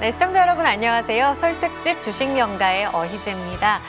네, 시청자 여러분 안녕하세요. 설득집 주식명가의 어희재입니다.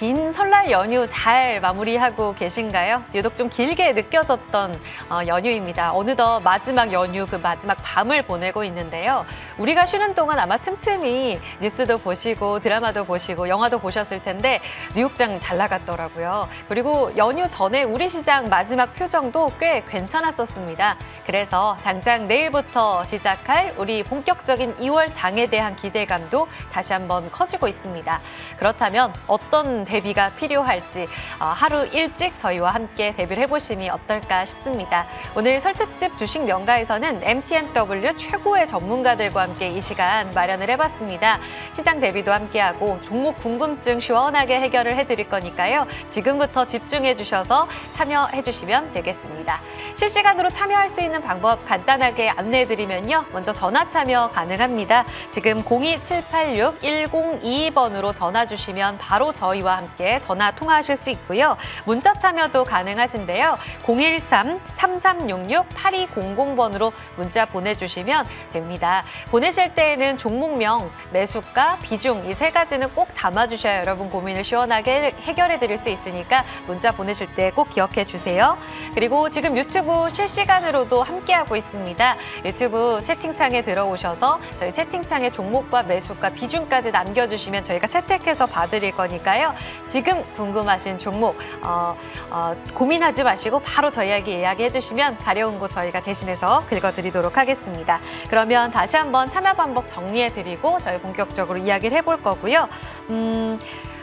긴 설날 연휴 잘 마무리하고 계신가요? 유독 좀 길게 느껴졌던 어, 연휴입니다. 어느덧 마지막 연휴 그 마지막 밤을 보내고 있는데요. 우리가 쉬는 동안 아마 틈틈이 뉴스도 보시고 드라마도 보시고 영화도 보셨을 텐데 뉴욕장 잘 나갔더라고요. 그리고 연휴 전에 우리 시장 마지막 표정도 꽤 괜찮았었습니다. 그래서 당장 내일부터 시작할 우리 본격적인 2월 장에 대한 기대감도 다시 한번 커지고 있습니다. 그렇다면 어떤 대비가 필요할지 어, 하루 일찍 저희와 함께 대비를 해보시면 어떨까 싶습니다. 오늘 설특집 주식 명가에서는 MTNW 최고의 전문가들과 함께 이 시간 마련을 해봤습니다. 시장 대비도 함께하고 종목 궁금증 시원하게 해결을 해드릴 거니까요. 지금부터 집중해 주셔서 참여해 주시면 되겠습니다. 실시간으로 참여할 수 있는 방법 간단하게 안내해 드리면요. 먼저 전화 참여 가능합니다. 지금 02786-1022번으로 전화 주시면 바로 저희와 함께 전화 통화하실 수 있고요. 문자 참여도 가능하신데요. 013-3366-8200번으로 문자 보내주시면 됩니다. 보내실 때에는 종목명, 매수가, 비중 이 세 가지는 꼭 담아주셔야 여러분 고민을 시원하게 해결해드릴 수 있으니까 문자 보내실 때 꼭 기억해 주세요. 그리고 지금 유튜브 실시간으로도 함께하고 있습니다. 유튜브 채팅창에 들어오셔서 저희 채팅창에 종목과 매수가, 비중까지 남겨주시면 저희가 채택해서 봐드릴 거니까요. 지금 궁금하신 종목 어, 어, 고민하지 마시고 바로 저희에게 이야기해 주시면 가려운 곳 저희가 대신해서 긁어드리도록 하겠습니다. 그러면 다시 한번 참여 방법 정리해 드리고 저희 본격적으로 이야기를 해볼 거고요. 음...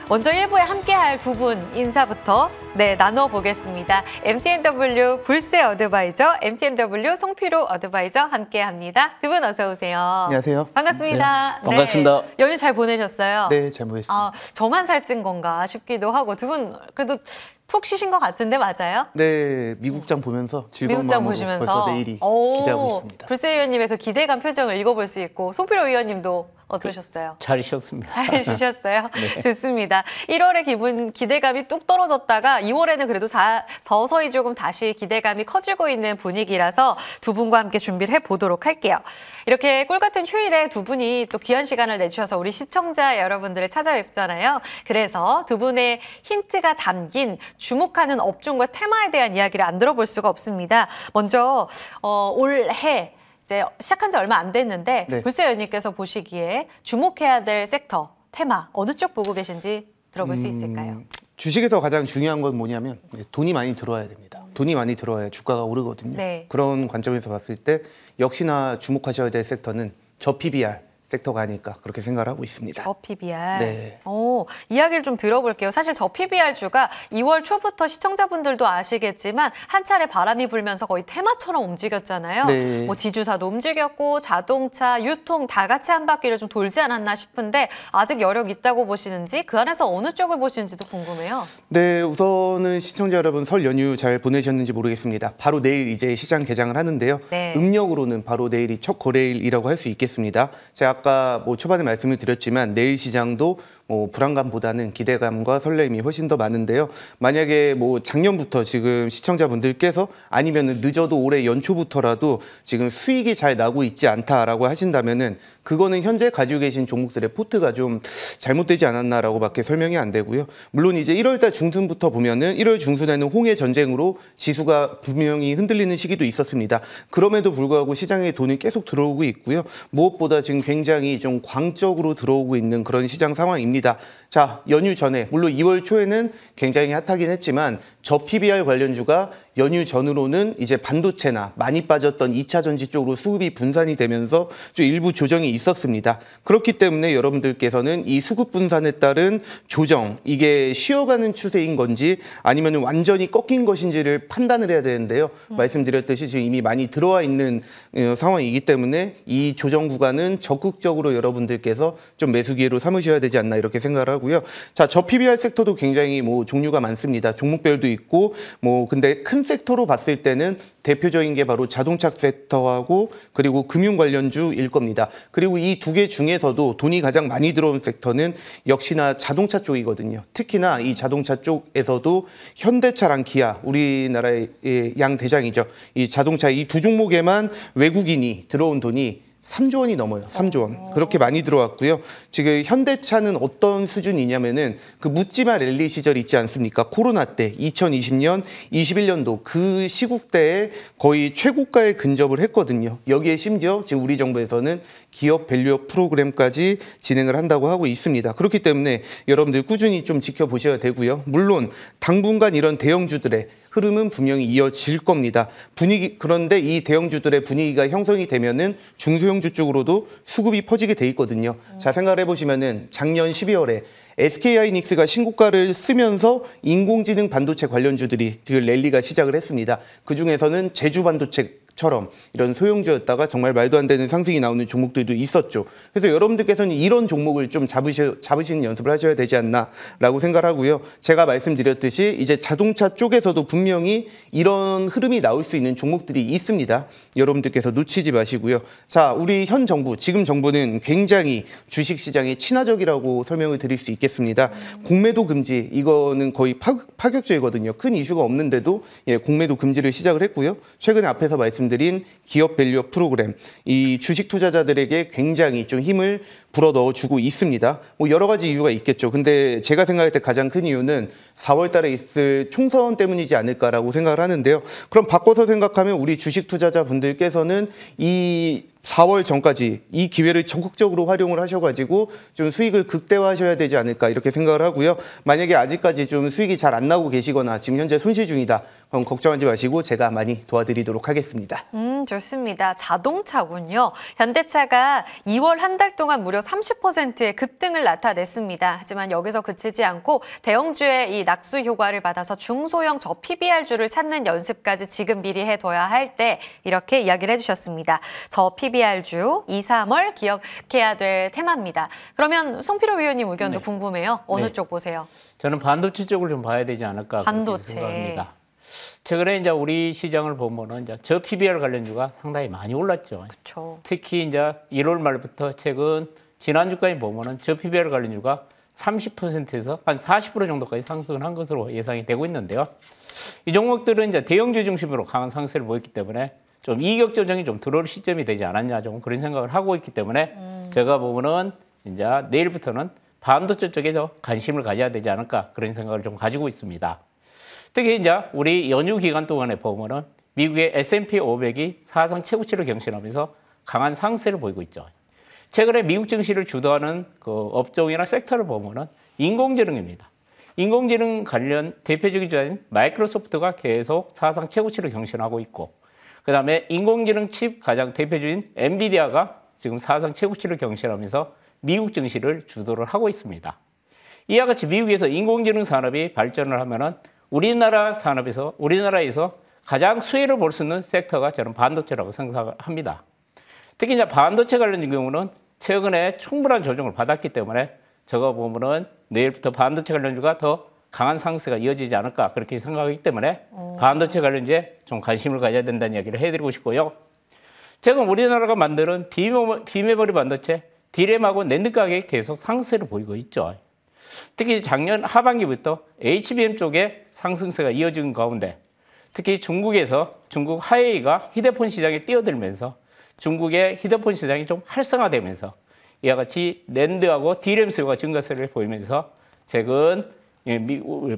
먼저 1부에 함께할 두 분 인사부터 네 나눠보겠습니다. MTNW 불세 어드바이저, MTNW 송피로 어드바이저 함께합니다. 두 분 어서 오세요. 안녕하세요. 반갑습니다. 네. 네. 반갑습니다. 네. 연휴 잘 보내셨어요? 네, 잘 보냈습니다. 아, 저만 살찐 건가 싶기도 하고 두 분 그래도 푹 쉬신 것 같은데 맞아요? 네, 미국장 보면서 즐거운 미국장 보시면서 벌써 내일이 기대하고 있습니다. 불세 의원님의 그 기대감 표정을 읽어볼 수 있고 송필호 의원님도 어떠셨어요? 그 잘 쉬었습니다. 잘 네. 쉬셨어요? 네. 좋습니다. 1월에 기분 기대감이 뚝 떨어졌다가 2월에는 그래도 사, 서서히 조금 다시 기대감이 커지고 있는 분위기라서 두 분과 함께 준비를 해보도록 할게요. 이렇게 꿀같은 휴일에 두 분이 또 귀한 시간을 내주셔서 우리 시청자 여러분들을 찾아뵙잖아요. 그래서 두 분의 힌트가 담긴 주목하는 업종과 테마에 대한 이야기를 안 들어볼 수가 없습니다. 먼저 어, 올해 이제 시작한 지 얼마 안 됐는데 네. 불세 연님께서 보시기에 주목해야 될 섹터, 테마 어느 쪽 보고 계신지 들어볼 음, 수 있을까요? 주식에서 가장 중요한 건 뭐냐면 예, 돈이 많이 들어와야 됩니다. 돈이 많이 들어와야 주가가 오르거든요. 네. 그런 관점에서 봤을 때 역시나 주목하셔야 될 섹터는 저 PBR, 섹터가 아닐까 그렇게 생각을 하고 있습니다. 저 PBR. 네. 오, 이야기를 좀 들어볼게요. 사실 저 PBR 주가 2월 초부터 시청자분들도 아시겠지만 한 차례 바람이 불면서 거의 테마처럼 움직였잖아요. 네. 뭐 지주사도 움직였고 자동차, 유통 다 같이 한 바퀴를 좀 돌지 않았나 싶은데 아직 여력 있다고 보시는지 그 안에서 어느 쪽을 보시는지도 궁금해요. 네, 우선은 시청자 여러분 설 연휴 잘 보내셨는지 모르겠습니다. 바로 내일 이제 시장 개장을 하는데요. 네. 음력으로는 바로 내일이 첫 거래일이라고 할 수 있겠습니다. 제가 아까 뭐 초반에 말씀을 드렸지만 내일 시장도 뭐 불안감보다는 기대감과 설렘이 훨씬 더 많은데요. 만약에 뭐 작년부터 지금 시청자분들께서 아니면 늦어도 올해 연초부터라도 지금 수익이 잘 나고 있지 않다라고 하신다면은 그거는 현재 가지고 계신 종목들의 포트가 좀 잘못되지 않았나라고밖에 설명이 안 되고요. 물론 이제 1월달 중순부터 보면은 1월 중순에는 홍해 전쟁으로 지수가 분명히 흔들리는 시기도 있었습니다. 그럼에도 불구하고 시장에 돈이 계속 들어오고 있고요. 무엇보다 지금 굉장히 굉장히 좀 광적으로 들어오고 있는 그런 시장 상황입니다. 자, 연휴 전에 물론 2월 초에는 굉장히 핫하긴 했지만 저 PBR 관련주가 연휴 전으로는 이제 반도체나 많이 빠졌던 2차 전지 쪽으로 수급이 분산이 되면서 좀 일부 조정이 있었습니다. 그렇기 때문에 여러분들께서는 이 수급 분산에 따른 조정, 이게 쉬어가는 추세인 건지 아니면 완전히 꺾인 것인지를 판단을 해야 되는데요. 음. 말씀드렸듯이 지금 이미 많이 들어와 있는 어, 상황이기 때문에 이 조정 구간은 적극적으로 여러분들께서 좀 매수 기회로 삼으셔야 되지 않나 이렇게 생각을 하고요. 자, 저 PBR 섹터도 굉장히 뭐 종류가 많습니다. 종목별도 있고 뭐 근데 큰 섹터로 봤을 때는 대표적인 게 바로 자동차 섹터하고 그리고 금융 관련주일 겁니다. 그리고 이 두 개 중에서도 돈이 가장 많이 들어온 섹터는 역시나 자동차 쪽이거든요. 특히나 이 자동차 쪽에서도 현대차랑 기아, 우리나라의 예, 양 대장이죠. 이 자동차 이 두 종목에만 외국인이 들어온 돈이 3조 원이 넘어요. 3조 원. 그렇게 많이 들어왔고요. 지금 현대차는 어떤 수준이냐면은 그 묻지마 랠리 시절 있지 않습니까? 코로나 때 2020년, 21년도 그 시국대에 거의 최고가에 근접을 했거든요. 여기에 심지어 지금 우리 정부에서는 기업 밸류업 프로그램까지 진행을 한다고 하고 있습니다. 그렇기 때문에 여러분들 꾸준히 좀 지켜보셔야 되고요. 물론 당분간 이런 대형주들의 흐름은 분명히 이어질 겁니다. 분위기 그런데 이 대형주들의 분위기가 형성이 되면은 중소형주 쪽으로도 수급이 퍼지게 돼 있거든요. 음. 자 생각해 을 보시면은 작년 12월에 SK하이닉스가 신고가를 쓰면서 인공지능 반도체 관련주들이 지금 그 랠리가 시작을 했습니다. 그 중에서는 제주 반도체 처럼 이런 소형주였다가 정말 말도 안 되는 상승이 나오는 종목들도 있었죠. 그래서 여러분들께서는 이런 종목을 좀 잡으시, 잡으시는 연습을 하셔야 되지 않나라고 생각하고요. 제가 말씀드렸듯이 이제 자동차 쪽에서도 분명히 이런 흐름이 나올 수 있는 종목들이 있습니다. 여러분들께서 놓치지 마시고요. 자, 우리 현 정부, 지금 정부는 굉장히 주식시장에 친화적이라고 설명을 드릴 수 있겠습니다. 공매도 금지, 이거는 거의 파격, 파격적이거든요. 큰 이슈가 없는데도 예, 공매도 금지를 시작을 했고요. 최근에 앞에서 말씀 드 말씀드린 기업 밸류업 프로그램 이 주식 투자자들에게 굉장히 좀 힘을 불어 넣어주고 있습니다. 뭐 여러 가지 이유가 있겠죠. 근데 제가 생각할 때 가장 큰 이유는 4월 달에 있을 총선 때문이지 않을까라고 생각을 하는데요. 그럼 바꿔서 생각하면 우리 주식 투자자 분들께서는 이 4월 전까지 이 기회를 적극적으로 활용을 하셔가지고 좀 수익을 극대화하셔야 되지 않을까 이렇게 생각을 하고요. 만약에 아직까지 좀 수익이 잘 안 나고 계시거나 지금 현재 손실 중이다. 그럼 걱정하지 마시고 제가 많이 도와드리도록 하겠습니다. 음, 좋습니다. 자동차군요. 현대차가 2월 한 달 동안 무려 30%의 급등을 나타냈습니다. 하지만 여기서 그치지 않고 대형주의 이 낙수 효과를 받아서 중소형 저 PBR주를 찾는 연습까지 지금 미리 해둬야 할 때 이렇게 이야기를 해주셨습니다. 저 PBR주 2, 3월 기억해야 될 테마입니다. 그러면 송필호 위원님 의견도 네. 궁금해요. 어느 네. 쪽 보세요? 저는 반도체 쪽을 좀 봐야 되지 않을까 반도체. 생각합니다. 최근에 이제 우리 시장을 보면은 이제 저 PBR 관련주가 상당히 많이 올랐죠. 그쵸. 특히 이제 1월 말부터 최근 지난주까지 보면은 저 PBR 관련주가 30%에서 한 40% 정도까지 상승을 한 것으로 예상이 되고 있는데요. 이 종목들은 이제 대형주 중심으로 강한 상승을 보였기 때문에 좀 이격 조정이 좀 들어올 시점이 되지 않았냐 좀 그런 생각을 하고 있기 때문에 음. 제가 보면은 이제 내일부터는 반도체 쪽에 서 관심을 가져야 되지 않을까 그런 생각을 좀 가지고 있습니다. 특히 이제 우리 연휴 기간 동안에 보면은 미국의 S&P 500이 사상 최고치를 경신하면서 강한 상세를 보이고 있죠. 최근에 미국 증시를 주도하는 그 업종이나 섹터를 보면은 인공지능입니다. 인공지능 관련 대표적인 주자인 마이크로소프트가 계속 사상 최고치를 경신하고 있고 그다음에 인공지능 칩 가장 대표적인 엔비디아가 지금 사상 최고치를 경신하면서 미국 증시를 주도를 하고 있습니다. 이와 같이 미국에서 인공지능 산업이 발전을 하면은 우리나라 산업에서 우리나라에서 가장 수혜를 볼 수 있는 섹터가 저는 반도체라고 생각합니다. 특히 이제 반도체 관련된 경우는 최근에 충분한 조정을 받았기 때문에 저거 보면은 내일부터 반도체 관련주가 더 강한 상승세가 이어지지 않을까 그렇게 생각하기 때문에 오. 어. 반도체 관련주에 좀 관심을 가져야 된다는 이야기를 해드리고 싶고요. 최근 우리나라가 만드는 비메모리 반도체 디램하고 랜드 가격이 계속 상승세를 보이고 있죠. 특히 작년 하반기부터 HBM 쪽에 상승세가 이어진 가운데 특히 중국에서 중국 하웨이가 휴대폰 시장에 뛰어들면서 중국의 휴대폰 시장이 좀 활성화되면서 이와 같이 랜드하고 디램 수요가 증가세를 보이면서 최근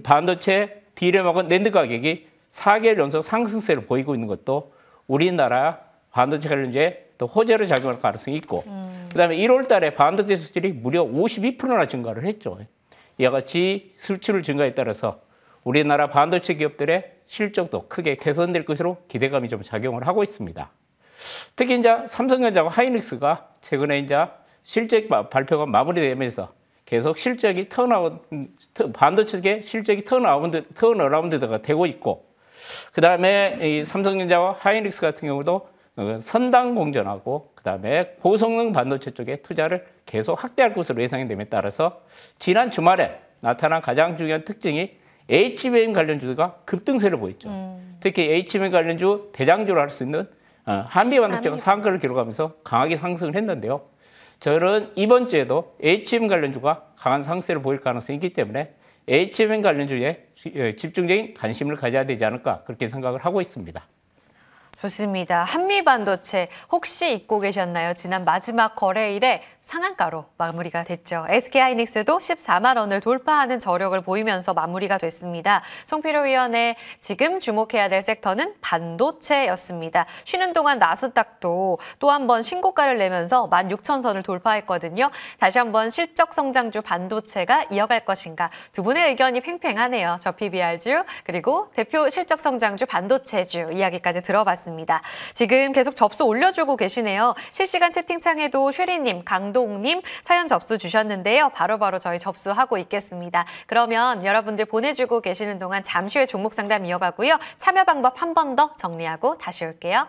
반도체 디램하고 랜드 가격이 4개월 연속 상승세를 보이고 있는 것도 우리나라 반도체 관련주에 또 호재로 작용할 가능성이 있고 음. 그다음에 1월 달에 반도체 수출이 무려 52%나 증가를 했죠. 이와 같이 수출 증가에 따라서 우리나라 반도체 기업들의 실적도 크게 개선될 것으로 기대감이 좀 작용을 하고 있습니다. 특히 이제 삼성전자와 하이닉스가 최근에 이제 실적 발표가 마무리되면서 계속 실적이 턴아웃 반도체계 실적이 턴아웃 턴어라운드가 되고 있고 그다음에 이 삼성전자와 하이닉스 같은 경우도 어, 선당 공전하고 그다음에 고성능 반도체 쪽에 투자를 계속 확대할 것으로 예상이 됨에 따라서 지난 주말에 나타난 가장 중요한 특징이 HBM 관련주가 급등세를 보였죠. 음. 특히 HBM 관련주 대장주로 할 수 있는 어, 한미 반도체가 상한가를 기록하면서 강하게 상승을 했는데요. 저는 이번 주에도 HBM 관련주가 강한 상세를 보일 가능성이 있기 때문에 HBM 관련주에 어, 집중적인 관심을 가져야 되지 않을까 그렇게 생각을 하고 있습니다. 좋습니다. 한미 반도체 혹시 잊고 계셨나요? 지난 마지막 거래일에 상한가로 마무리가 됐죠. SK 하이닉스도 14만 원을 돌파하는 저력을 보이면서 마무리가 됐습니다. 송필호 위원의 지금 주목해야 될 섹터는 반도체였습니다. 쉬는 동안 나스닥도 또 한 번 신고가를 내면서 16,000선을 돌파했거든요. 다시 한 번 실적 성장주 반도체가 이어갈 것인가 두 분의 의견이 팽팽하네요. 저 PBR주 그리고 대표 실적 성장주 반도체주 이야기까지 들어봤습니다. 같습니다. 지금 계속 접수 올려주고 계시네요. 실시간 채팅창에도 쉐리님, 강동님 사연 접수 주셨는데요. 바로바로 바로 저희 접수하고 있겠습니다. 그러면 여러분들 보내주고 계시는 동안 잠시 후에 종목 상담 이어가고요. 참여 방법 한 번 더 정리하고 다시 올게요.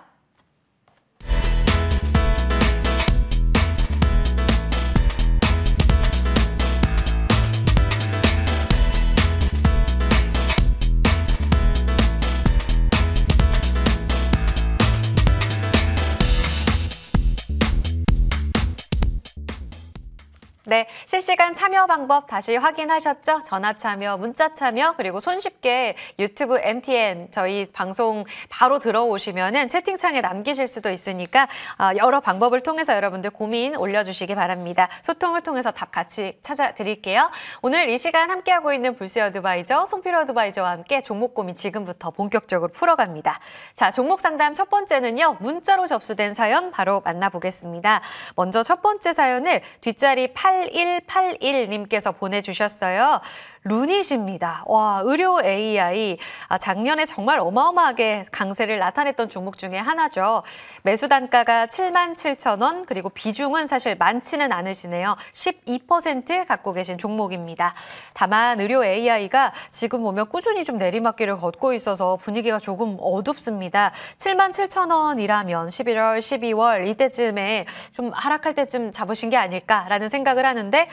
실시간 참여 방법 다시 확인하셨죠? 전화 참여, 문자 참여, 그리고 손쉽게 유튜브 MTN 저희 방송 바로 들어오시면은 채팅창에 남기실 수도 있으니까 어, 여러 방법을 통해서 여러분들 고민 올려주시기 바랍니다. 소통을 통해서 답 같이 찾아드릴게요. 오늘 이 시간 함께하고 있는 불세 어드바이저, 송필어 어드바이저와 함께 종목 고민 지금부터 본격적으로 풀어갑니다. 자, 종목 상담 첫 번째는요. 문자로 접수된 사연 바로 만나보겠습니다. 먼저 첫 번째 사연을 뒷자리 8181 1님께서 보내주셨어요. 루닛입니다. 와, 의료 AI. 아, 작년에 정말 어마어마하게 강세를 나타냈던 종목 중에 하나죠. 매수 단가가 7만 7천 원, 그리고 비중은 사실 많지는 않으시네요. 12% 갖고 계신 종목입니다. 다만 의료 AI가 지금 보면 꾸준히 좀 내리막길을 걷고 있어서 분위기가 조금 어둡습니다. 7만 7천 원이라면 11월, 12월 이때쯤에 좀 하락할 때쯤 잡으신 게 아닐까라는 생각을 하는데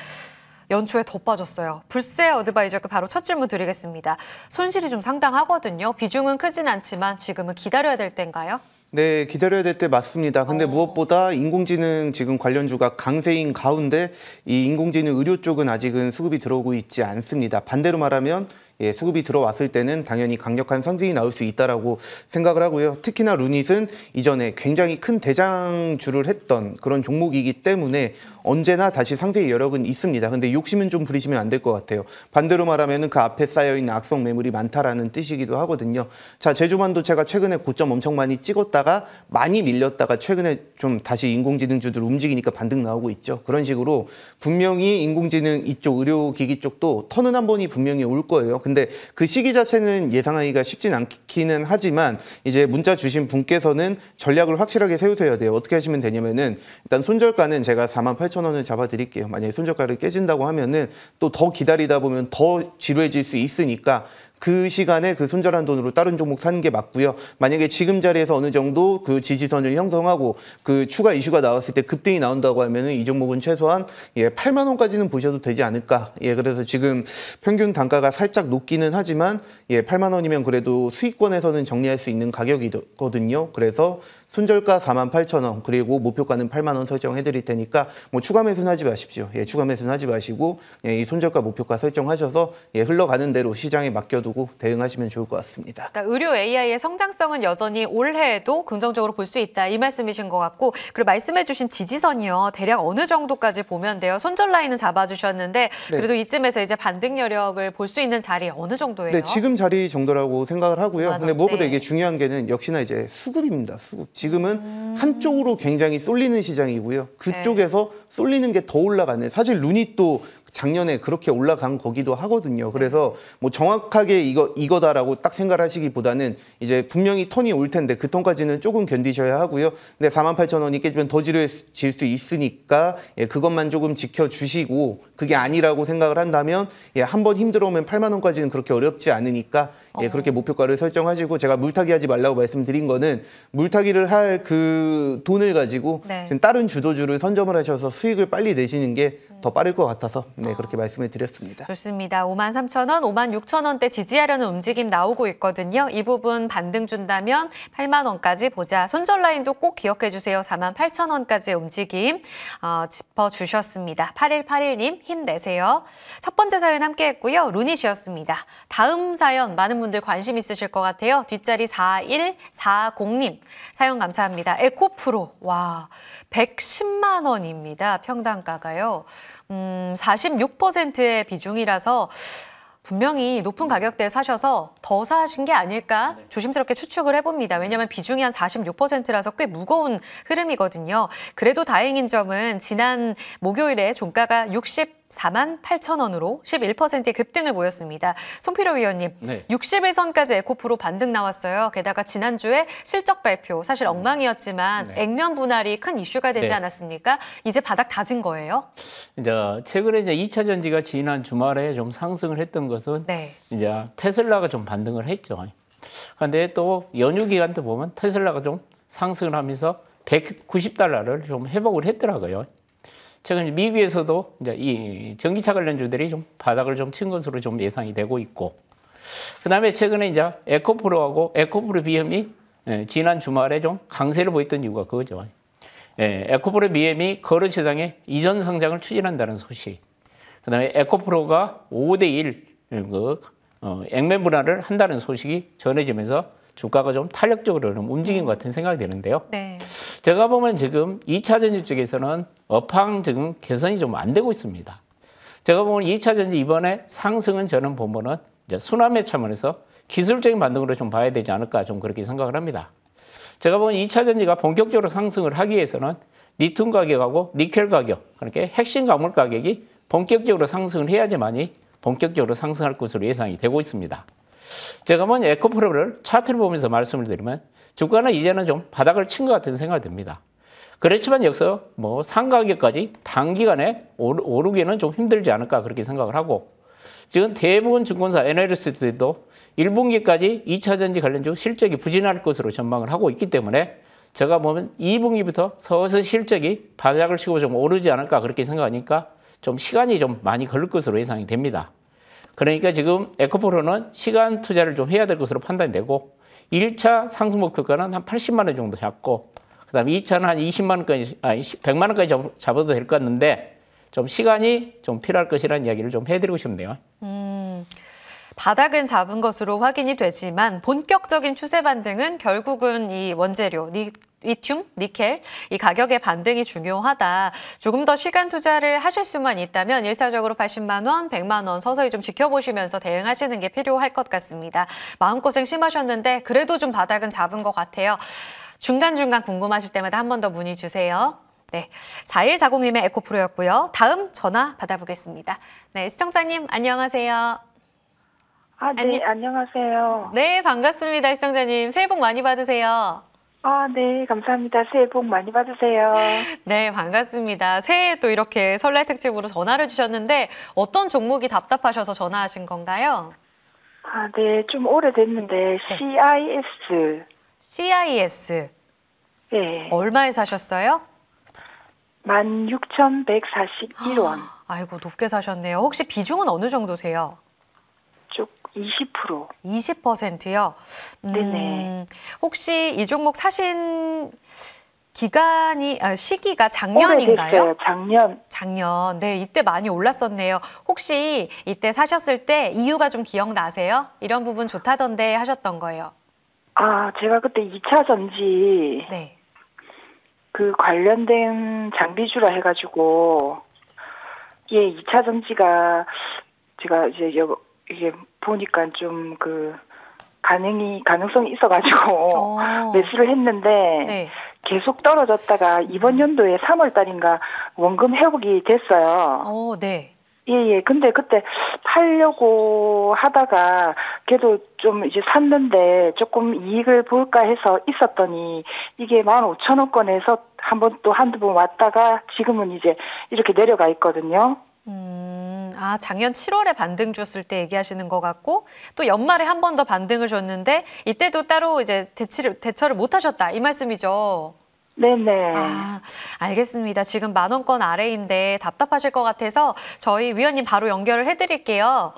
연초에 더 빠졌어요. 불세 어드바이저께 바로 첫 질문 드리겠습니다. 손실이 좀 상당하거든요. 비중은 크진 않지만 지금은 기다려야 될 때인가요? 네, 기다려야 될 때 맞습니다. 근데 오. 어. 무엇보다 인공지능 지금 관련주가 강세인 가운데 이 인공지능 의료 쪽은 아직은 수급이 들어오고 있지 않습니다. 반대로 말하면 예, 수급이 들어왔을 때는 당연히 강력한 상승이 나올 수 있다라고 생각을 하고요. 특히나 루닛은 이전에 굉장히 큰 대장주를 했던 그런 종목이기 때문에 언제나 다시 상세의 여력은 있습니다. 근데 욕심은 좀 부리시면 안 될 것 같아요. 반대로 말하면 그 앞에 쌓여있는 악성 매물이 많다라는 뜻이기도 하거든요. 자, 제주반도체가 최근에 고점 엄청 많이 찍었다가 많이 밀렸다가 최근에 좀 다시 인공지능주들 움직이니까 반등 나오고 있죠. 그런 식으로 분명히 인공지능 이쪽 의료기기 쪽도 터는 한 번이 분명히 올 거예요. 근데 그 시기 자체는 예상하기가 쉽진 않기는 하지만 이제 문자 주신 분께서는 전략을 확실하게 세우셔야 돼요. 어떻게 하시면 되냐면은 일단 손절가는 제가 48,000원을 만 잡아드릴게요. 만약에 손절가를 깨진다고 하면은 또 더 기다리다 보면 더 지루해질 수 있으니까 그 시간에 그 손절한 돈으로 다른 종목 사는 게 맞고요. 만약에 지금 자리에서 어느 정도 그 지지선을 형성하고 그 추가 이슈가 나왔을 때 급등이 나온다고 하면은 이 종목은 최소한 예, 8만 원까지는 보셔도 되지 않을까. 예, 그래서 지금 평균 단가가 살짝 높기는 하지만 예, 8만 원이면 그래도 수익권에서는 정리할 수 있는 가격이거든요. 그래서 손절가 4만 8천 원 그리고 목표가는 8만 원 설정해 드릴 테니까 뭐 추가 매수는 하지 마십시오. 예, 추가 매수는 하지 마시고 예, 이 손절가 목표가 설정하셔서 예, 흘러가는 대로 시장에 맡겨두고 대응하시면 좋을 것 같습니다. 그러니까 의료 AI의 성장성은 여전히 올해에도 긍정적으로 볼 수 있다 이 말씀이신 것 같고 그리고 말씀해주신 지지선이요 대략 어느 정도까지 보면 돼요. 손절 라인은 잡아주셨는데 네. 그래도 네. 이쯤에서 이제 반등 여력을 볼 수 있는 자리 어느 정도예요? 네, 지금 자리 정도라고 생각을 하고요. 아, 근데 무엇보다 네. 이게 중요한 게는 역시나 이제 수급입니다. 수급. 지금은 음. 한쪽으로 굉장히 쏠리는 시장이고요. 그쪽에서 네. 쏠리는 게 더 올라가는. 사실 눈이또 작년에 그렇게 올라간 거기도 하거든요. 그래서 뭐 정확하게 이거 이거다라고 딱 생각하시기보다는 이제 분명히 턴이 올 텐데 그 턴까지는 조금 견디셔야 하고요. 근데 4 8 0 0원이 깨지면 더지루질수 있으니까 예, 그것만 조금 지켜 주시고 그게 아니라고 생각을 한다면 예, 한번 힘들어오면 8만 원까지는 그렇게 어렵지 않으니까 예, 어. 그렇게 목표가를 설정하시고 제가 물타기 하지 말라고 말씀드린 거는 물타기를 할 그 돈을 가지고 네. 지금 다른 주도주를 선점을 하셔서 수익을 빨리 내시는 게더 네. 빠를 것 같아서 네. 네, 그렇게 말씀을 드렸습니다. 좋습니다. 5만 3천 원, 5만 6천 원대 지지하려는 움직임 나오고 있거든요. 이 부분 반등 준다면 8만 원까지 보자. 손절 라인도 꼭 기억해 주세요. 4만 8천 원까지의 움직임 어, 짚어주셨습니다. 8181님 힘내세요. 첫 번째 사연 함께했고요. 루닛이었습니다. 다음 사연 많은 분들 관심 있으실 것 같아요. 뒷자리 4140님 사연 감사합니다. 에코프로 와 110만 원입니다. 평당가가요. 음, 46%의 비중이라서 분명히 높은 음. 가격대에 사셔서 더 사신 게 아닐까 네. 조심스럽게 추측을 해봅니다. 네. 왜냐하면 비중이 한 46%라서 꽤 무거운 흐름이거든요. 그래도 다행인 점은 지난 목요일에 종가가 60 4만 8천 원으로 11%의 급등을 보였습니다. 손필호 위원님, 네. 60일선까지 에코프로 반등 나왔어요. 게다가 지난주에 실적 발표 사실 엉망이었지만 네. 액면 분할이 큰 이슈가 되지 네. 않았습니까? 이제 바닥 다진 거예요? 이제 최근에 이제 2차 전지가 지난 주말에 좀 상승을 했던 것은 네. 이제 테슬라가 좀 반등을 했죠. 그런데 또 연휴 기간 때 보면 테슬라가 좀 상승을 하면서 190달러를 좀 회복을 했더라고요. 최근 미국에서도 이제 이 전기차 관련주들이 좀 바닥을 좀 친 것으로 좀 예상이 되고 있고 그다음에 최근에 이제 에코프로하고 에코프로 비엠이 예, 지난 주말에 좀 강세를 보였던 이유가 그거죠. 예, 에코프로 비엠이 거래 시장에 이전 상장을 추진한다는 소식. 그다음에 에코프로가 5대 1 그, 어, 액면 분할을 한다는 소식이 전해지면서 주가가 좀 탄력적으로 좀 움직인 것 음. 같은 생각이 드는데요. 네. 제가 보면 지금 2차 전지 쪽에서는 업황 지금 개선이 좀 안 되고 있습니다. 제가 보면 2차 전지 이번에 상승은 저는 보면은 이제 수남매 차원에서 기술적인 반등으로 좀 봐야 되지 않을까 좀 그렇게 생각을 합니다. 제가 보면 2차 전지가 본격적으로 상승을 하기 위해서는 리튬 가격하고 니켈 가격, 그렇게 그러니까 핵심 가물 가격이 본격적으로 상승을 해야지만이 본격적으로 상승할 것으로 예상이 되고 있습니다. 제가 먼저 에코 프로를 차트를 보면서 말씀을 드리면 주가는 이제는 좀 바닥을 친 것 같은 생각이 듭니다. 그렇지만 여기서 뭐 상가격까지 단기간에 오르기는 좀 힘들지 않을까 그렇게 생각을 하고 지금 대부분 증권사 애널리스트들도 1분기까지 2차전지 관련주 실적이 부진할 것으로 전망을 하고 있기 때문에 제가 보면 2분기부터 서서 실적이 바닥을 치고 좀 오르지 않을까 그렇게 생각하니까 좀 시간이 좀 많이 걸릴 것으로 예상이 됩니다. 그러니까 지금 에코프로는 시간 투자를 좀 해야 될 것으로 판단되고 1차 상승 목표가는 한 80만 원 정도 잡고 그다음에 2차는 한 20만 원까지 아니 100만 원까지 잡, 아도 될 것 같는데 좀 시간이 좀 필요할 것이라는 이야기를 좀 해드리고 싶네요. 음. 바닥은 잡은 것으로 확인이 되지만 본격적인 추세 반등은 결국은 이 원재료, 니 리튬, 니켈, 이 가격의 반등이 중요하다. 조금 더 시간 투자를 하실 수만 있다면 1차적으로 80만 원, 100만 원 서서히 좀 지켜보시면서 대응하시는 게 필요할 것 같습니다. 마음고생 심하셨는데 그래도 좀 바닥은 잡은 것 같아요. 중간중간 궁금하실 때마다 한 번 더 문의 주세요. 네, 4140님의 에코프로였고요. 다음 전화 받아보겠습니다. 네, 시청자님 안녕하세요. 아, 네, 안녕. 안녕하세요. 네, 반갑습니다, 시청자님. 새해 복 많이 받으세요. 아, 네, 감사합니다. 새해 복 많이 받으세요. 네, 반갑습니다. 새해 또 이렇게 설날 특집으로 전화를 주셨는데 어떤 종목이 답답하셔서 전화하신 건가요? 아, 네, 좀 오래됐는데 네. CIS. CIS. 네. 얼마에 사셨어요? 16,141원. 아이고, 높게 사셨네요. 혹시 비중은 어느 정도세요? 20%. 20%요? 음, 네네. 혹시 이 종목 사신 기간이 아, 시기가 작년인가요? 오 작년. 작년. 네, 이때 많이 올랐었네요. 혹시 이때 사셨을 때 이유가 좀 기억나세요? 이런 부분 좋다던데 하셨던 거예요. 아, 제가 그때 2차 전지 네. 그 관련된 장비주라 해가지고 예, 2차 전지가 제가 이제 여, 이게 보니까 좀 그 가능이 가능성이 있어가지고 오. 어. 매수를 했는데 네. 계속 떨어졌다가 이번 음. 연도에 3월 달인가 원금 회복이 됐어요. 어, 네. 예, 예. 근데 그때 팔려고 하다가 걔도 좀 이제 샀는데 조금 이익을 볼까 해서 있었더니 이게 만 오천 원권에서 한번 또 한두 번 왔다가 지금은 이제 이렇게 내려가 있거든요. 음. 아 작년 7월에 반등 줬을 때 얘기하시는 것 같고 또 연말에 한 번 더 반등을 줬는데 이때도 따로 이제 대치를 대처를 못 하셨다 이 말씀이죠. 네네. 아, 알겠습니다. 지금 만 원권 아래인데 답답하실 것 같아서 저희 위원님 바로 연결을 해드릴게요.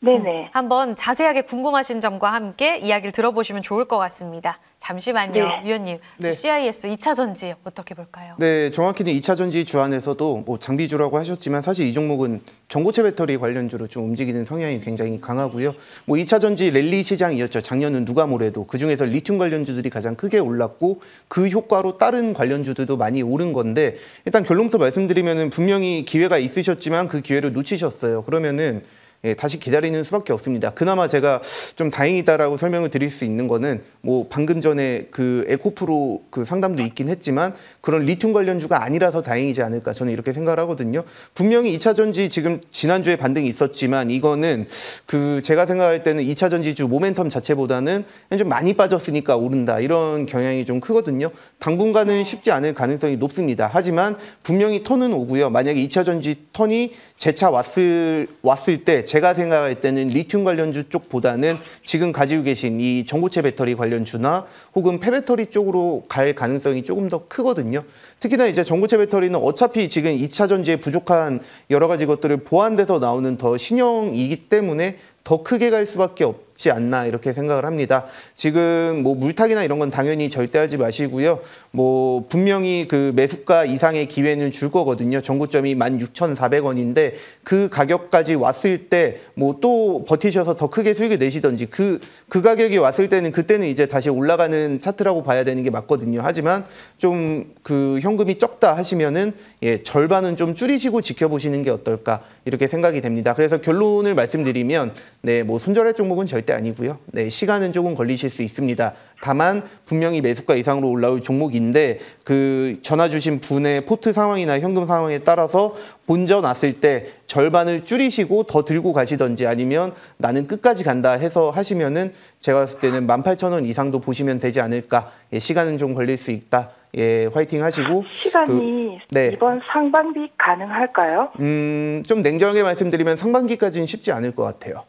네네. 음, 네. 한번 자세하게 궁금하신 점과 함께 이야기를 들어보시면 좋을 것 같습니다. 잠시만요, 네. 위원님. 네. CIS 2차 전지 어떻게 볼까요? 네, 정확히는 2차 전지 주안에서도 뭐 장비주라고 하셨지만 사실 이 종목은 전고체 배터리 관련주로 좀 움직이는 성향이 굉장히 강하고요. 뭐 2차 전지 랠리 시장이었죠. 작년은 누가 뭐래도 그중에서 리튬 관련주들이 가장 크게 올랐고 그 효과로 다른 관련주들도 많이 오른 건데 일단 결론부터 말씀드리면 분명히 기회가 있으셨지만 그 기회를 놓치셨어요. 그러면은 예, 다시 기다리는 수밖에 없습니다. 그나마 제가 좀 다행이다라고 설명을 드릴 수 있는 거는 뭐 방금 전에 그 에코프로 그 상담도 있긴 했지만 그런 리튬 관련주가 아니라서 다행이지 않을까 저는 이렇게 생각을 하거든요. 분명히 2차 전지 지금 지난주에 반등이 있었지만 이거는 그 제가 생각할 때는 2차 전지주 모멘텀 자체보다는 좀 많이 빠졌으니까 오른다 이런 경향이 좀 크거든요. 당분간은 쉽지 않을 가능성이 높습니다. 하지만 분명히 턴은 오고요. 만약에 2차 전지 턴이 재차 왔을 왔을 때 제가 생각할 때는 리튬 관련주 쪽보다는 지금 가지고 계신 이 전고체 배터리 관련주나 혹은 폐배터리 쪽으로 갈 가능성이 조금 더 크거든요. 특히나 이제 전고체 배터리는 어차피 지금 2차 전지에 부족한 여러 가지 것들을 보완돼서 나오는 더 신형이기 때문에 더 크게 갈 수밖에 없지 않나 이렇게 생각을 합니다. 지금 뭐 물타기나 이런 건 당연히 절대 하지 마시고요. 뭐 분명히 그 매수가 이상의 기회는 줄 거거든요. 전고점이 16,400원인데 그 가격까지 왔을 때 뭐 또 버티셔서 더 크게 수익을 내시던지 그그 그 가격이 왔을 때는 그때는 이제 다시 올라가는 차트라고 봐야 되는 게 맞거든요. 하지만 좀 그 현금이 적다 하시면은 예, 절반은 좀 줄이시고 지켜보시는 게 어떨까 이렇게 생각이 됩니다. 그래서 결론을 말씀드리면 네, 뭐 손절할 종목은 절대 아니고요. 네, 시간은 조금 걸리실 수 있습니다. 다만 분명히 매수가 이상으로 올라올 종목인데 그 전화 주신 분의 포트 상황이나 현금 상황에 따라서 본전 왔을 때 절반을 줄이시고 더 들고 가시던지 아니면 나는 끝까지 간다 해서 하시면은 제가 봤을 때는 18,000원 이상도 보시면 되지 않을까. 예, 시간은 좀 걸릴 수 있다. 예, 화이팅 하시고. 그 시간이 그, 네. 이번 상반기 가능할까요? 음, 좀 냉정하게 말씀드리면 상반기까지는 쉽지 않을 것 같아요.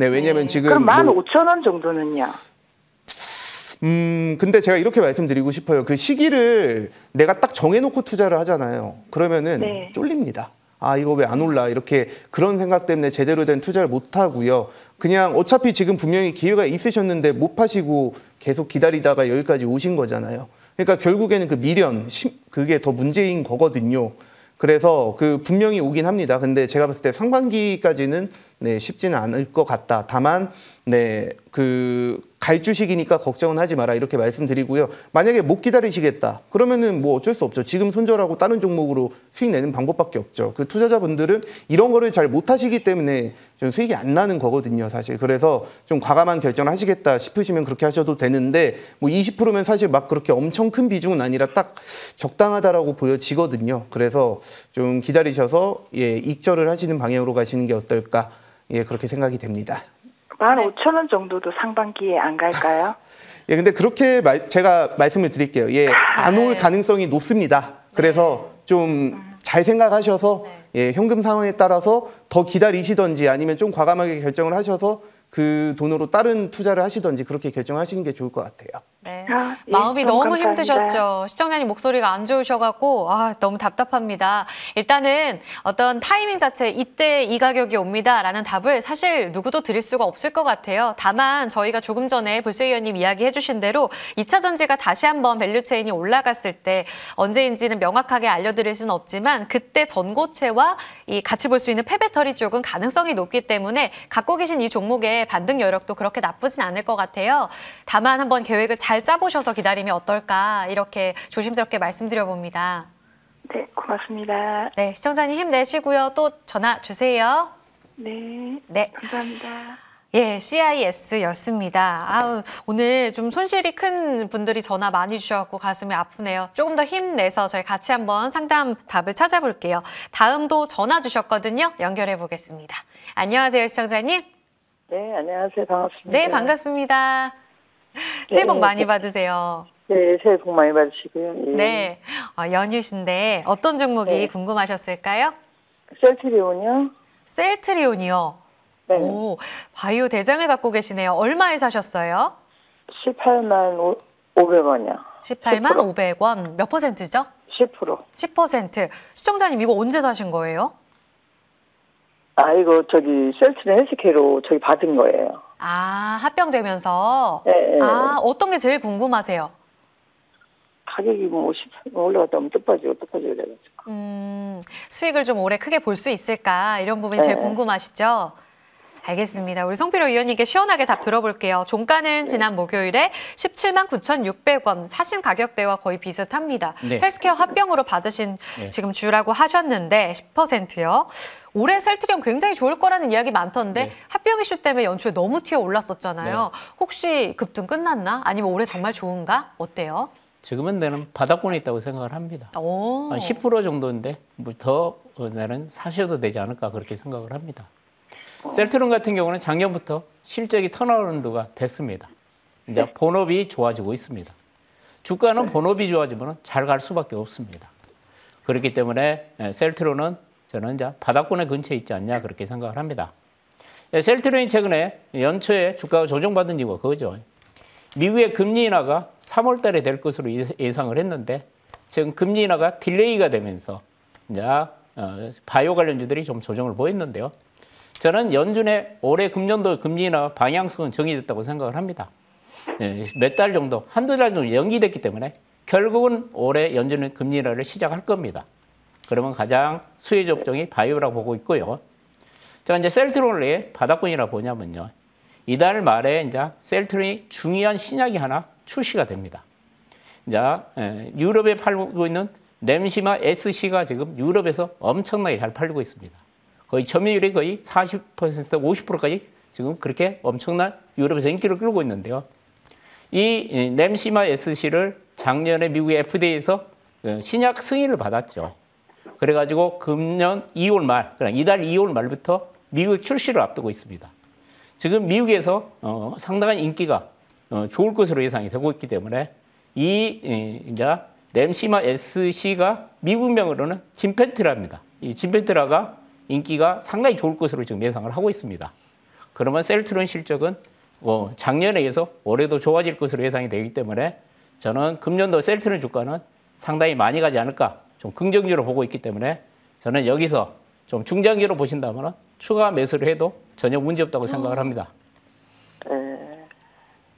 네, 왜냐면 하 지금 그럼 15,000원 뭐 정도는요. 음, 근데 제가 이렇게 말씀드리고 싶어요. 그 시기를 내가 딱 정해놓고 투자를 하잖아요. 그러면은 네. 쫄립니다. 아, 이거 왜 안 올라? 이렇게 그런 생각 때문에 제대로 된 투자를 못 하고요. 그냥 어차피 지금 분명히 기회가 있으셨는데 못 파시고 계속 기다리다가 여기까지 오신 거잖아요. 그러니까 결국에는 그 미련, 그게 더 문제인 거거든요. 그래서 그 분명히 오긴 합니다. 근데 제가 봤을 때 상반기까지는 네, 쉽지는 않을 것 같다. 다만 네, 그갈 주식이니까 걱정은 하지 마라 이렇게 말씀드리고요. 만약에 못 기다리시겠다 그러면은 뭐 어쩔 수 없죠. 지금 손절하고 다른 종목으로 수익 내는 방법밖에 없죠. 그 투자자분들은 이런 거를 잘 못하시기 때문에 좀 수익이 안 나는 거거든요, 사실. 그래서 좀 과감한 결정을 하시겠다 싶으시면 그렇게 하셔도 되는데 뭐 20%면 사실 막 그렇게 엄청 큰 비중은 아니라 딱 적당하다라고 보여지거든요. 그래서 좀 기다리셔서 예, 익절을 하시는 방향으로 가시는 게 어떨까? 예, 그렇게 생각이 됩니다. 만 네. 오천 원 정도도 상반기에 안 갈까요? 예, 근데 그렇게 말, 제가 말씀을 드릴게요. 예, 안올 아, 네. 가능성이 높습니다. 그래서 네. 좀잘 생각하셔서 네. 예, 현금 상황에 따라서 더 기다리시던지 아니면 좀 과감하게 결정을 하셔서 그 돈으로 다른 투자를 하시던지 그렇게 결정하시는 게 좋을 것 같아요. 네. 아, 예, 마음이 너무 감사합니다. 힘드셨죠. 시청자님 목소리가 안 좋으셔갖고 아 너무 답답합니다. 일단은 어떤 타이밍 자체 이때 이 가격이 옵니다라는 답을 사실 누구도 드릴 수가 없을 것 같아요. 다만 저희가 조금 전에 불세 의원님 이야기해주신 대로 2차 전지가 다시 한번 밸류체인이 올라갔을 때 언제인지는 명확하게 알려드릴 수는 없지만 그때 전고체와 이 같이 볼 수 있는 폐배터리 쪽은 가능성이 높기 때문에 갖고 계신 이 종목의 반등 여력도 그렇게 나쁘진 않을 것 같아요. 다만 한번 계획을 잘잘 짜보셔서 기다리면 어떨까 이렇게 조심스럽게 말씀드려 봅니다. 네, 고맙습니다. 네, 시청자님 힘내시고요. 또 전화 주세요. 네. 네. 감사합니다. 예, CIS였습니다. 아우, 오늘 좀 손실이 큰 분들이 전화 많이 주셔갖 가슴이 아프네요. 조금 더 힘내서 저희 같이 한번 상담 답을 찾아볼게요. 다음도 전화 주셨거든요. 연결해 보겠습니다. 안녕하세요, 시청자님. 네, 안녕하세요. 반갑습니다. 네, 반갑습니다. 새해 복 네. 많이 받으세요. 네, 새해 복 많이 받으시고요. 예. 네, 어, 연휴신데 어떤 종목이 네. 궁금하셨을까요? 셀트리온이요. 셀트리온이요. 네. 오, 바이오 대장을 갖고 계시네요. 얼마에 사셨어요? 18만 500원이요. 18만 10%. 500원. 몇 퍼센트죠? 10%. 10%. 시청자님 이거 언제 사신 거예요? 아, 이거 저기 셀트리온 헬스케로 저기 받은 거예요. 아, 합병되면서? 네. 아, 어떤 게 제일 궁금하세요? 가격이 뭐 50, 올라갔다면 뜻빠지고 뜻빠지고 그래가지고. 음, 수익을 좀 올해 크게 볼 수 있을까? 이런 부분이 네. 제일 예. 궁금하시죠? 알겠습니다. 우리 송필호 의원님께 시원하게 답 들어볼게요. 종가는 네. 지난 목요일에 17만 9,600원 사신 가격대와 거의 비슷합니다. 네. 헬스케어 합병으로 받으신 네. 지금 주라고 하셨는데 10%요. 올해 셀트리온 굉장히 좋을 거라는 이야기 많던데 네. 합병 이슈 때문에 연초에 너무 튀어 올랐었잖아요. 네. 혹시 급등 끝났나? 아니면 올해 정말 좋은가? 어때요? 지금은 나는 바닥권에 있다고 생각을 합니다. 한10% 정도인데 뭐더 나는 사셔도 되지 않을까 그렇게 생각을 합니다. 어. 셀트론 같은 경우는 작년부터 실적이 턴어라운드가 됐습니다. 이제 네. 본업이 좋아지고 있습니다. 주가는 네. 본업이 좋아지면 잘 갈 수밖에 없습니다. 그렇기 때문에 예, 셀트론은 저는 이제 바닥권에 근처에 있지 않냐 그렇게 생각을 합니다. 예, 셀트론이 최근에 연초에 주가가 조정받은 이유가 그거죠. 미국의 금리 인하가 3월 달에 될 것으로 예, 예상을 했는데 지금 금리 인하가 딜레이가 되면서 이제 어, 바이오 관련주들이 좀 조정을 보였는데요. 저는 연준의 올해 금년도 금리 나 방향성은 정해졌다고 생각을 합니다. 예, 몇달 정도, 한두 달 정도 연기됐기 때문에 결국은 올해 연준은 금리 나를 시작할 겁니다. 그러면 가장 수혜주 업종이 바이오라고 보고 있고요. 자, 이제 셀트론의 바닥권이라 보냐면요. 이달 말에 이제 셀트론이 중요한 신약이 하나 출시가 됩니다. 이제 예, 유럽에 팔고 있는 램시마 SC가 지금 유럽에서 엄청나게 잘 팔리고 있습니다. 거의 점유율이 거의 40%에서 50%까지 지금 그렇게 엄청난 유럽에서 인기를 끌고 있는데요. 이 램시마 SC를 작년에 미국의 FDA에서 어, 신약 승인을 받았죠. 그래가지고 금년 2월 말, 그러 그러니까 이달 2월 말부터 미국 출시를 앞두고 있습니다. 지금 미국에서 어, 상당한 인기가 어, 좋을 것으로 예상이 되고 있기 때문에 이 이제 램시마 SC가 미국명으로는 짐펜트라입니다. 이 짐펜트라가 인기가 상당히 좋을 것으로 지금 예상을 하고 있습니다. 그러면 셀트론 실적은 뭐 작년에 의해서 올해도 좋아질 것으로 예상이 되기 때문에 저는 금년도 셀트론 주가는 상당히 많이 가지 않을까 좀 긍정적으로 보고 있기 때문에 저는 여기서 좀 중장기로 보신다면 추가 매수를 해도 전혀 문제없다고 생각을 합니다.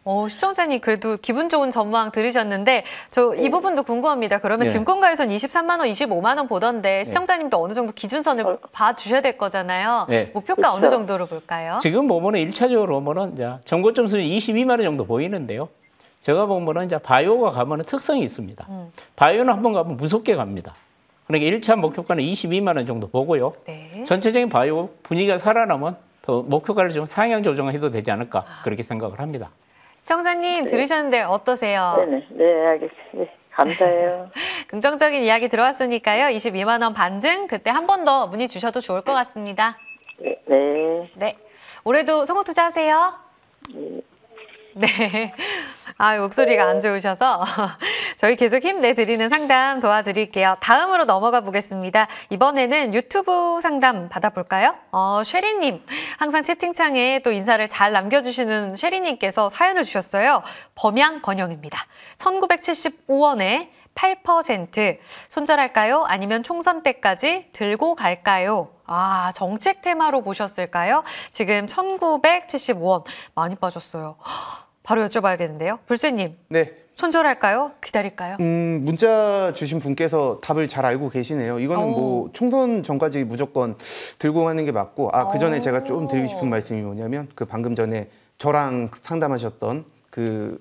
어, 시청자님 그래도 기분 좋은 전망 들으셨는데 저 이 부분도 궁금합니다. 그러면 네. 증권가에선 23만 원, 25만 원 보던데 예. 시청자님도 네. 어느 정도 기준선을 어. 봐 주셔야 될 거잖아요. 예. 네. 목표가 그렇 어느 정도로 볼까요? 지금 보면은 일차적으로 보면은 이제 전고점수 22만 원 정도 보이는데요. 제가 보면은 이제 바이오가 가면은 특성이 있습니다. 음. 바이오는 한번 가면 무섭게 갑니다. 그러니까 일차 목표가는 22만 원 정도 보고요. 네. 전체적인 바이오 분위기가 살아나면 더 목표가를 좀 상향 조정해도 되지 않을까 그렇게 생각을 합니다. 시청자님 네. 들으셨는데 어떠세요? 네네. 네, 알겠습니다. 네, 감사해요. 긍정적인 이야기 들어왔으니까요. 22만 원 반등 그때 한 번 더 문의 주셔도 좋을 것 같습니다. 네. 네. 네. 올해도 성공 투자하세요. 네. 네. 아, 목소리가 안 좋으셔서 저희 계속 힘내드리는 상담 도와드릴게요. 다음으로 넘어가 보겠습니다. 이번에는 유튜브 상담 받아볼까요? 어, 쉐리님, 항상 채팅창에 또 인사를 잘 남겨주시는 쉐리님께서 사연을 주셨어요. 범양 건영입니다. 1975원에 8% 손절할까요? 아니면 총선 때까지 들고 갈까요? 아, 정책 테마로 보셨을까요? 지금 1975원 많이 빠졌어요. 바로 여쭤봐야겠는데요. 불쇠님. 네. 손절할까요? 기다릴까요? 음, 문자 주신 분께서 답을 잘 알고 계시네요. 이거는 뭐 오. 뭐 총선 전까지 무조건 들고 가는 게 맞고 아, 그 전에 제가 좀 드리고 싶은 말씀이 뭐냐면 그 방금 전에 저랑 상담하셨던 그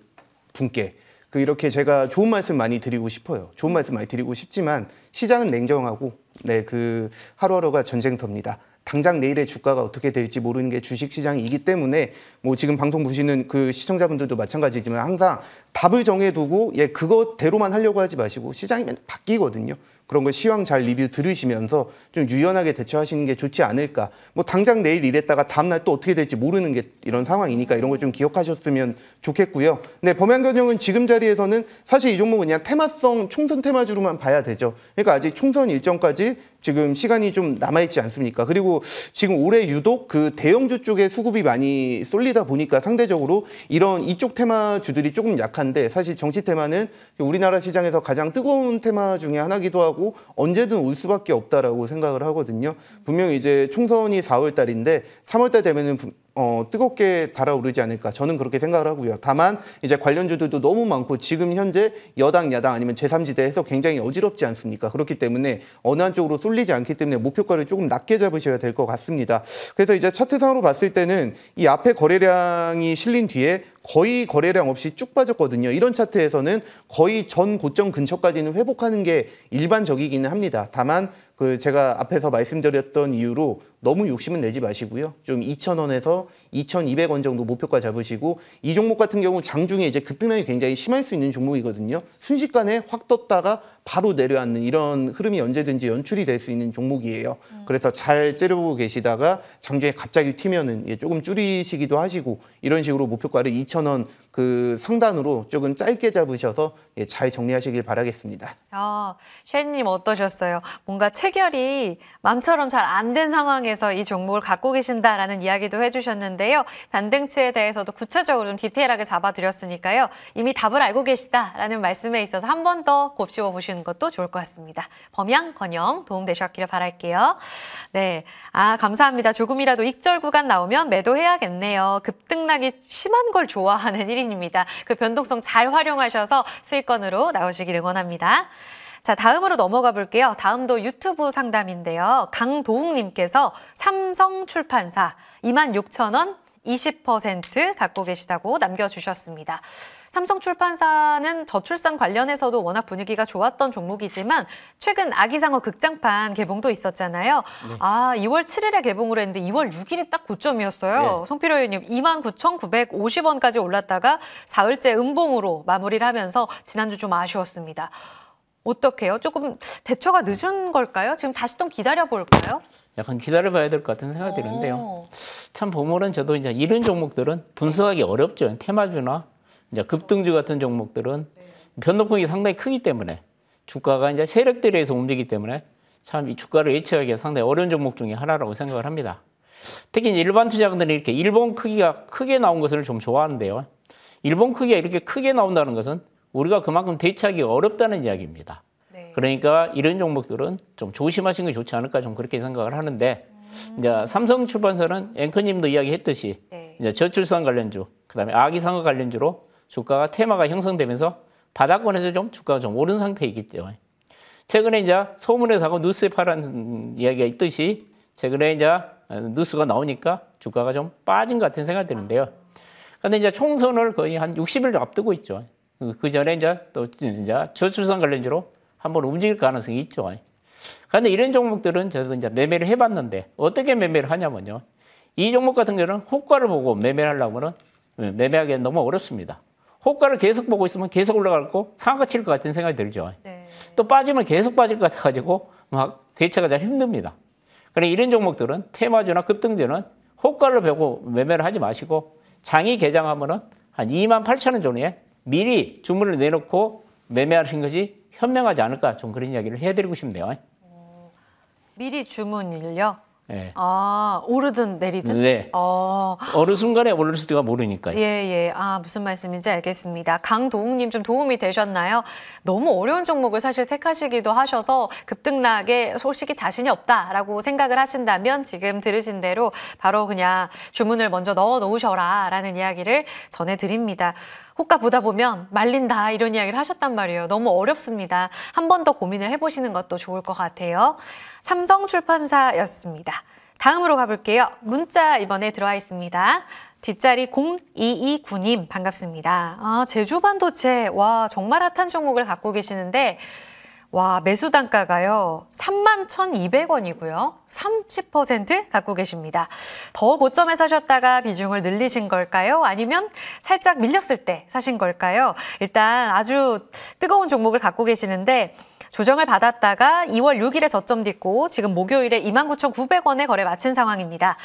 분께 그 이렇게 제가 좋은 말씀 많이 드리고 싶어요. 좋은 말씀 많이 드리고 싶지만 시장은 냉정하고 네, 그 하루하루가 전쟁터입니다. 당장 내일의 주가가 어떻게 될지 모르는 게 주식시장이기 때문에 뭐 지금 방송 보시는 그 시청자분들도 마찬가지지만 항상 답을 정해두고 예 그것대로만 하려고 하지 마시고 시장이 바뀌거든요. 그런 거 시황 잘 리뷰 들으시면서 좀 유연하게 대처하시는 게 좋지 않을까. 뭐 당장 내일 이랬다가 다음날 또 어떻게 될지 모르는 게 이런 상황이니까 이런 걸 좀 기억하셨으면 좋겠고요. 네, 범양 견경은 지금 자리에서는 사실 이 종목은 그냥 테마성 총선 테마주로만 봐야 되죠. 그러니까 아직 총선 일정까지 지금 시간이 좀 남아있지 않습니까? 그리고 지금 올해 유독 그 대형주 쪽에 수급이 많이 쏠리다 보니까 상대적으로 이런 이쪽 테마주들이 조금 약한데 사실 정치 테마는 우리나라 시장에서 가장 뜨거운 테마 중에 하나기도 하고 하고 언제든 올 수밖에 없다라고 생각을 하거든요. 분명 이제 총선이 4월 달인데 3월 달 되면은 어, 뜨겁게 달아오르지 않을까 저는 그렇게 생각을 하고요. 다만 이제 관련주들도 너무 많고 지금 현재 여당 야당 아니면 제3지대에서 굉장히 어지럽지 않습니까? 그렇기 때문에 어느 한쪽으로 쏠리지 않기 때문에 목표가를 조금 낮게 잡으셔야 될 것 같습니다. 그래서 이제 차트상으로 봤을 때는 이 앞에 거래량이 실린 뒤에 거의 거래량 없이 쭉 빠졌거든요. 이런 차트에서는 거의 전 고점 근처까지는 회복하는 게 일반적이기는 합니다. 다만 그 제가 앞에서 말씀드렸던 이유로 너무 욕심은 내지 마시고요. 좀 2,000원에서 2,200원 정도 목표가 잡으시고 이 종목 같은 경우 장중에 이제 급등량이 굉장히 심할 수 있는 종목이거든요. 순식간에 확 떴다가 바로 내려앉는 이런 흐름이 언제든지 연출이 될 수 있는 종목이에요. 음. 그래서 잘 째려보고 계시다가 장중에 갑자기 튀면은 조금 줄이시기도 하시고 이런 식으로 목표가를 2,000원 그 상단으로 조금 짧게 잡으셔서 예, 잘 정리하시길 바라겠습니다. 아, 셰님 어떠셨어요? 뭔가 체결이 맘처럼 잘 안 된 상황에 입장에서 이 종목을 갖고 계신다라는 이야기도 해주셨는데요. 반등치에 대해서도 구체적으로 좀 디테일하게 잡아드렸으니까요. 이미 답을 알고 계시다라는 말씀에 있어서 한 번 더 곱씹어 보시는 것도 좋을 것 같습니다. 범양, 건영 도움되셨기를 바랄게요. 네, 아 감사합니다. 조금이라도 익절 구간 나오면 매도해야겠네요. 급등락이 심한 걸 좋아하는 1인입니다. 그 변동성 잘 활용하셔서 수익권으로 나오시길 응원합니다. 자, 다음으로 넘어가 볼게요. 다음도 유튜브 상담인데요. 강도웅님께서 삼성 출판사 26,000원 20% 갖고 계시다고 남겨주셨습니다. 삼성출판사는 저출산 관련해서도 워낙 분위기가 좋았던 종목이지만 최근 아기상어 극장판 개봉도 있었잖아요. 네. 아 2월 7일에 개봉을 했는데 2월 6일이 딱 고점이었어요. 네. 송필호 의원님 29,950원까지 올랐다가 사흘째 음봉으로 마무리를 하면서 지난주 좀 아쉬웠습니다. 어떻게요? 조금 대처가 어. 늦은 걸까요? 지금 다시 좀 기다려 볼까요? 약간 기다려봐야 될 것 같은 생각이 드는데요. 어. 참 보물은 저도 이제 이런 종목들은 분석하기 어렵죠. 테마주나 이제 급등주 같은 종목들은 네. 변동폭이 상당히 크기 때문에 주가가 이제 세력들에 의해서 움직이기 때문에 참 이 주가를 예측하기가 상당히 어려운 종목 중에 하나라고 생각을 합니다. 특히 일반 투자자들은 이렇게 일본 크기가 크게 나온 것을 좀 좋아하는데요. 일본 크기가 이렇게 크게 나온다는 것은 우리가 그만큼 대처하기 어렵다는 이야기입니다. 네. 그러니까 이런 종목들은 좀조심하시는게 좋지 않을까 좀 그렇게 생각을 하는데 음. 이제 삼성 출판사는 앵커님도 이야기했듯이 네. 이제 저출산 관련주, 그다음에 아기상어 관련주로 주가가 테마가 형성되면서 바닥권에서 좀 주가가 좀 오른 상태이기 때문에 최근에 이제 소문에 사고 뉴스에 파란 이야기가 있듯이 최근에 이제 뉴스가 나오니까 주가가 좀 빠진 것 같은 생각이 드는데요. 그런데 아. 이제 총선을 거의 한 60일 앞두고 있죠. 그, 그 전에 이제 또 이제 저출산 관련주로 한번 움직일 가능성이 있죠. 그런데 이런 종목들은 저도 이제 매매를 해봤는데 어떻게 매매를 하냐면요. 이 종목 같은 경우는 효과를 보고 매매를 하려면 예, 매매하기는 너무 어렵습니다. 효과를 계속 보고 있으면 계속 올라갈 거 상가칠 것 같은 생각이 들죠. 네. 또 빠지면 계속 빠질 것 같아가지고 막 대처가 잘 힘듭니다. 그래 그러니까 이런 종목들은 테마주나 급등주는 효과를 보고 매매를 하지 마시고 장이 개장하면은 한 2만 8천 원정도에 미리 주문을 내놓고 매매하신 것이 현명하지 않을까 좀 그런 이야기를 해드리고 싶네요. 어, 미리 주문을요? 네. 예. 아 오르든 내리든. 네. 어. 어느 순간에 오를 수가 모르니까요. 예예. 예. 아 무슨 말씀인지 알겠습니다. 강도웅님 좀 도움이 되셨나요? 너무 어려운 종목을 사실 택하시기도 하셔서 급등락에 솔직히 자신이 없다라고 생각을 하신다면 지금 들으신 대로 바로 그냥 주문을 먼저 넣어 놓으셔라라는 이야기를 전해드립니다. 호가 보다 보면 말린다 이런 이야기를 하셨단 말이에요. 너무 어렵습니다. 한 번 더 고민을 해보시는 것도 좋을 것 같아요. 삼성 출판사였습니다. 다음으로 가볼게요. 문자 이번에 들어와 있습니다. 뒷자리 0229님 반갑습니다. 아, 제주 반도체 와 정말 핫한 종목을 갖고 계시는데 와, 매수 단가가요. 31,200원이고요. 30% 갖고 계십니다. 더 고점에 사셨다가 비중을 늘리신 걸까요? 아니면 살짝 밀렸을 때 사신 걸까요? 일단 아주 뜨거운 종목을 갖고 계시는데 조정을 받았다가 2월 6일에 저점 딛고 지금 목요일에 29,900원에 거래 마친 상황입니다.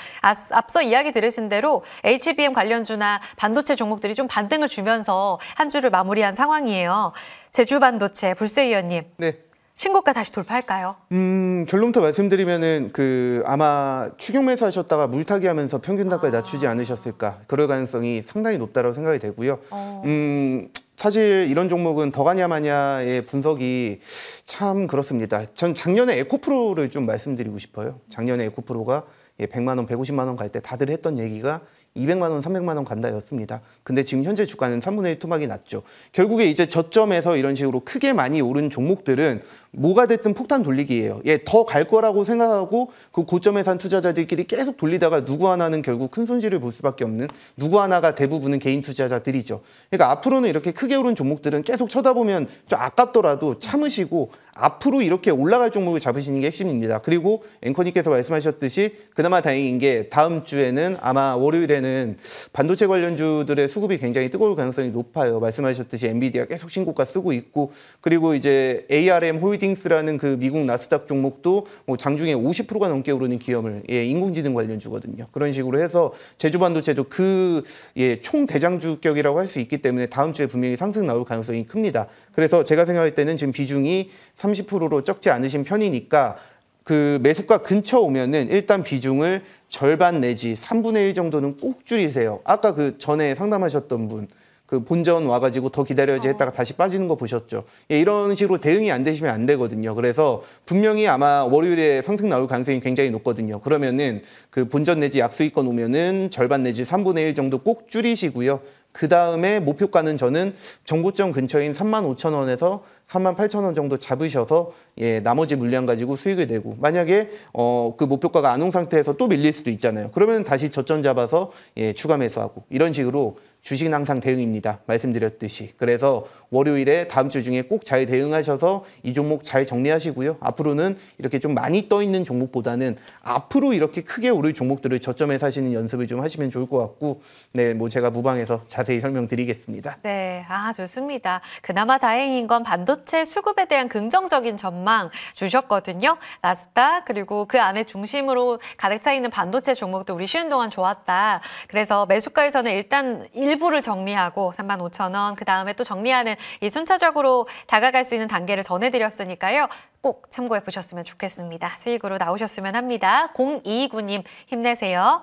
앞서 이야기 들으신 대로 HBM 관련주나 반도체 종목들이 좀 반등을 주면서 한 주를 마무리한 상황이에요. 제주 반도체 불세 이원님 네. 신고가 다시 돌파할까요? 음, 결론부터 말씀드리면은 그 아마 추경 매수하셨다가 물타기 하면서 평균 단가를 아. 낮추지 않으셨을까. 그럴 가능성이 상당히 높다고 생각이 되고요. 어. 음, 사실 이런 종목은 더가냐 마냐의 분석이 참 그렇습니다. 전 작년에 에코프로를 좀 말씀드리고 싶어요. 작년에 에코프로가 100만 예, 원, 150만 원 갈 때 다들 했던 얘기가 200만 원, 300만 원 간다였습니다. 근데 지금 현재 주가는 3분의 1 토막이 났죠. 결국에 이제 저점에서 이런 식으로 크게 많이 오른 종목들은 뭐가 됐든 폭탄 돌리기예요. 예, 더갈 거라고 생각하고 그 고점에 산 투자자들끼리 계속 돌리다가 누구 하나는 결국 큰 손실을 볼 수밖에 없는 누구 하나가 대부분은 개인 투자자들이죠. 그러니까 앞으로는 이렇게 크게 오른 종목들은 계속 쳐다보면 좀 아깝더라도 참으시고 앞으로 이렇게 올라갈 종목을 잡으시는 게 핵심입니다. 그리고 앵커님께서 말씀하셨듯이 그나마 다행인 게 다음 주에는 아마 월요일에는 반도체 관련주들의 수급이 굉장히 뜨거울 가능성이 높아요. 말씀하셨듯이 엔비디아 계속 신고가 쓰고 있고 그리고 이제 ARM 홀딩스라는 그 미국 나스닥 종목도 뭐 장중에 50%가 넘게 오르는 기업을 예, 인공지능 관련주거든요. 그런 식으로 해서 제주 반도체도 그총 예, 대장주격이라고 할 수 있기 때문에 다음 주에 분명히 상승 나올 가능성이 큽니다. 그래서 제가 생각할 때는 지금 비중이 30%로 적지 않으신 편이니까 그 매수가 근처 오면은 일단 비중을 절반 내지 3분의 1 정도는 꼭 줄이세요. 아까 그 전에 상담하셨던 분. 그 본전 와가지고 더 기다려야지 했다가 다시 빠지는 거 보셨죠. 예, 이런 식으로 대응이 안 되시면 안 되거든요. 그래서 분명히 아마 월요일에 상승 나올 가능성이 굉장히 높거든요. 그러면은 그 본전 내지 약수익권 오면은 절반 내지 3분의 1 정도 꼭 줄이시고요. 그 다음에 목표가는 저는 정고점 근처인 3만 5천 원에서 3만 8천 원 정도 잡으셔서 예, 나머지 물량 가지고 수익을 내고 만약에 어, 그 목표가가 안 온 상태에서 또 밀릴 수도 있잖아요. 그러면 다시 저점 잡아서 예, 추가 매수하고 이런 식으로 주식은 항상 대응입니다. 말씀드렸듯이. 그래서 월요일에 다음 주 중에 꼭 잘 대응하셔서 이 종목 잘 정리하시고요. 앞으로는 이렇게 좀 많이 떠 있는 종목보다는 앞으로 이렇게 크게 오를 종목들을 저점에 사시는 연습을 좀 하시면 좋을 것 같고 네, 뭐 제가 무방해서 자세히 설명드리겠습니다. 네, 아 좋습니다. 그나마 다행인 건 반도체 수급에 대한 긍정적인 전망 주셨거든요. 나스닥 그리고 그 안에 중심으로 가득 차 있는 반도체 종목도 우리 쉬는 동안 좋았다. 그래서 매수가에서는 일단 일 일부를 정리하고 3만 5천 원, 그 다음에 또 정리하는 이 순차적으로 다가갈 수 있는 단계를 전해드렸으니까요. 꼭 참고해 보셨으면 좋겠습니다. 수익으로 나오셨으면 합니다. 0229님 힘내세요.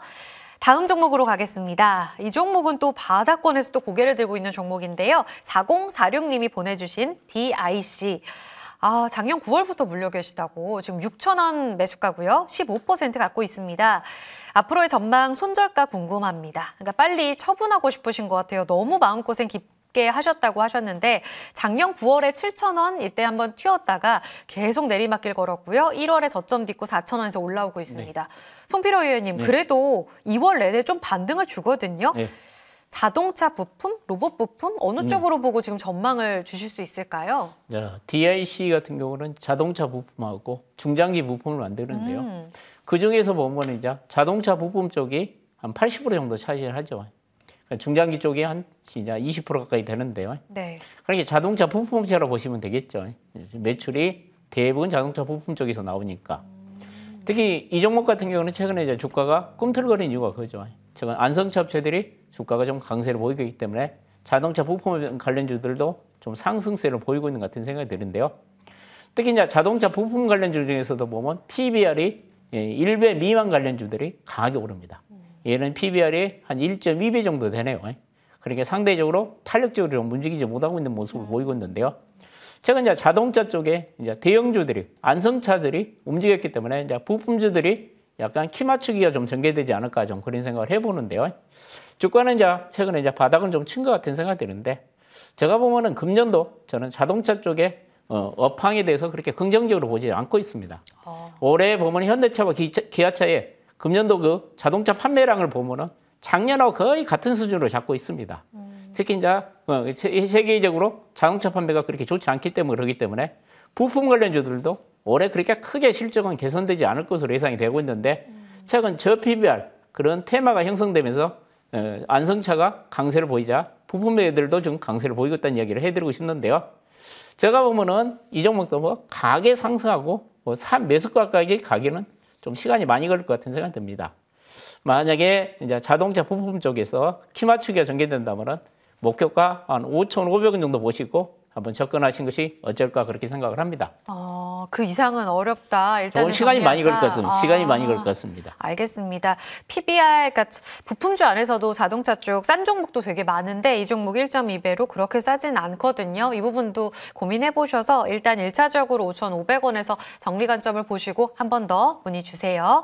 다음 종목으로 가겠습니다. 이 종목은 또 바다권에서 또 고개를 들고 있는 종목인데요. 4046님이 보내주신 DIC. 아, 작년 9월부터 물려 계시다고 지금 6천 원 매수가고요. 15% 갖고 있습니다. 앞으로의 전망 손절가 궁금합니다. 그러니까 빨리 처분하고 싶으신 것 같아요. 너무 마음고생 깊게 하셨다고 하셨는데 작년 9월에 7천원 이때 한번 튀었다가 계속 내리막길 걸었고요. 1월에 저점 딛고 4천원에서 올라오고 있습니다. 네. 송필호 의원님 네. 그래도 2월 내내 좀 반등을 주거든요. 네. 자동차 부품, 로봇 부품 어느 음. 쪽으로 보고 지금 전망을 주실 수 있을까요? 자, DIC 같은 경우는 자동차 부품하고 중장기 부품을 만드는데요. 음. 그 중에서 보면 이제 자동차 부품 쪽이 한 80% 정도 차지하죠. 그러니까 중장기 쪽이 한 이제 20% 가까이 되는데요. 네. 그러니까 자동차 부품체로 보시면 되겠죠. 매출이 대부분 자동차 부품 쪽에서 나오니까. 특히 이 종목 같은 경우는 최근에 이제 주가가 꿈틀거린 이유가 그죠 최근 안성차 업체들이 주가가 좀 강세를 보이고 있기 때문에 자동차 부품 관련주들도 좀 상승세를 보이고 있는 것 같은 생각이 드는데요. 특히 이제 자동차 부품 관련주 중에서도 보면 PBR이 1배 예, 미만 관련주들이 강하게 오릅니다. 음. 얘는 PBR이 한 1.2배 정도 되네요. 예. 그러니까 상대적으로 탄력적으로 좀 움직이지 못하고 있는 모습을 보이고 있는데요. 최근 이제 자동차 쪽에 이제 대형주들이 안성차들이 움직였기 때문에 이제 부품주들이 약간 키 맞추기가 좀 전개되지 않을까 좀 그런 생각을 해보는데요. 주가는 이제 최근에 이제 바닥은 좀친 것 같은 생각이 드는데 제가 보면은 금년도 저는 자동차 쪽에 어, 업황에 대해서 그렇게 긍정적으로 보지 않고 있습니다. 어. 올해 보면 현대차와 기차, 기아 차의 금년도 그 자동차 판매량을 보면은 작년하고 거의 같은 수준으로 잡고 있습니다. 음. 특히 이제 어, 세계적으로 자동차 판매가 그렇게 좋지 않기 때문에 그렇기 때문에 부품 관련주들도 올해 그렇게 크게 실적은 개선되지 않을 것으로 예상이 되고 있는데 음. 최근 저 PBR 그런 테마가 형성되면서 안성차가 강세를 보이자 부품매들도 좀 강세를 보이고 있다는 이야기를 해드리고 싶는데요. 제가 보면은 이 종목도 뭐 가게 상승하고 뭐 산 매수가까지 가기는 좀 시간이 많이 걸릴 것 같은 생각이 듭니다. 만약에 이제 자동차 부품 쪽에서 키마추기가 전개된다면은 목표가 한 5,500원 정도 보시고 한번 접근하신 것이 어쩔까 그렇게 생각을 합니다. 어, 그 이상은 어렵다. 일단 시간이 많이 걸 것같니다 아, 시간이 많이 아, 걸것같니다 알겠습니다. PBR 그러니까 부품주 안에서도 자동차 쪽 싼 종목도 되게 많은데 이 종목 1.2배로 그렇게 싸진 않거든요. 이 부분도 고민해 보셔서 일단 1차적으로 5,500원에서 정리 관점을 보시고 한 번 더 문의 주세요.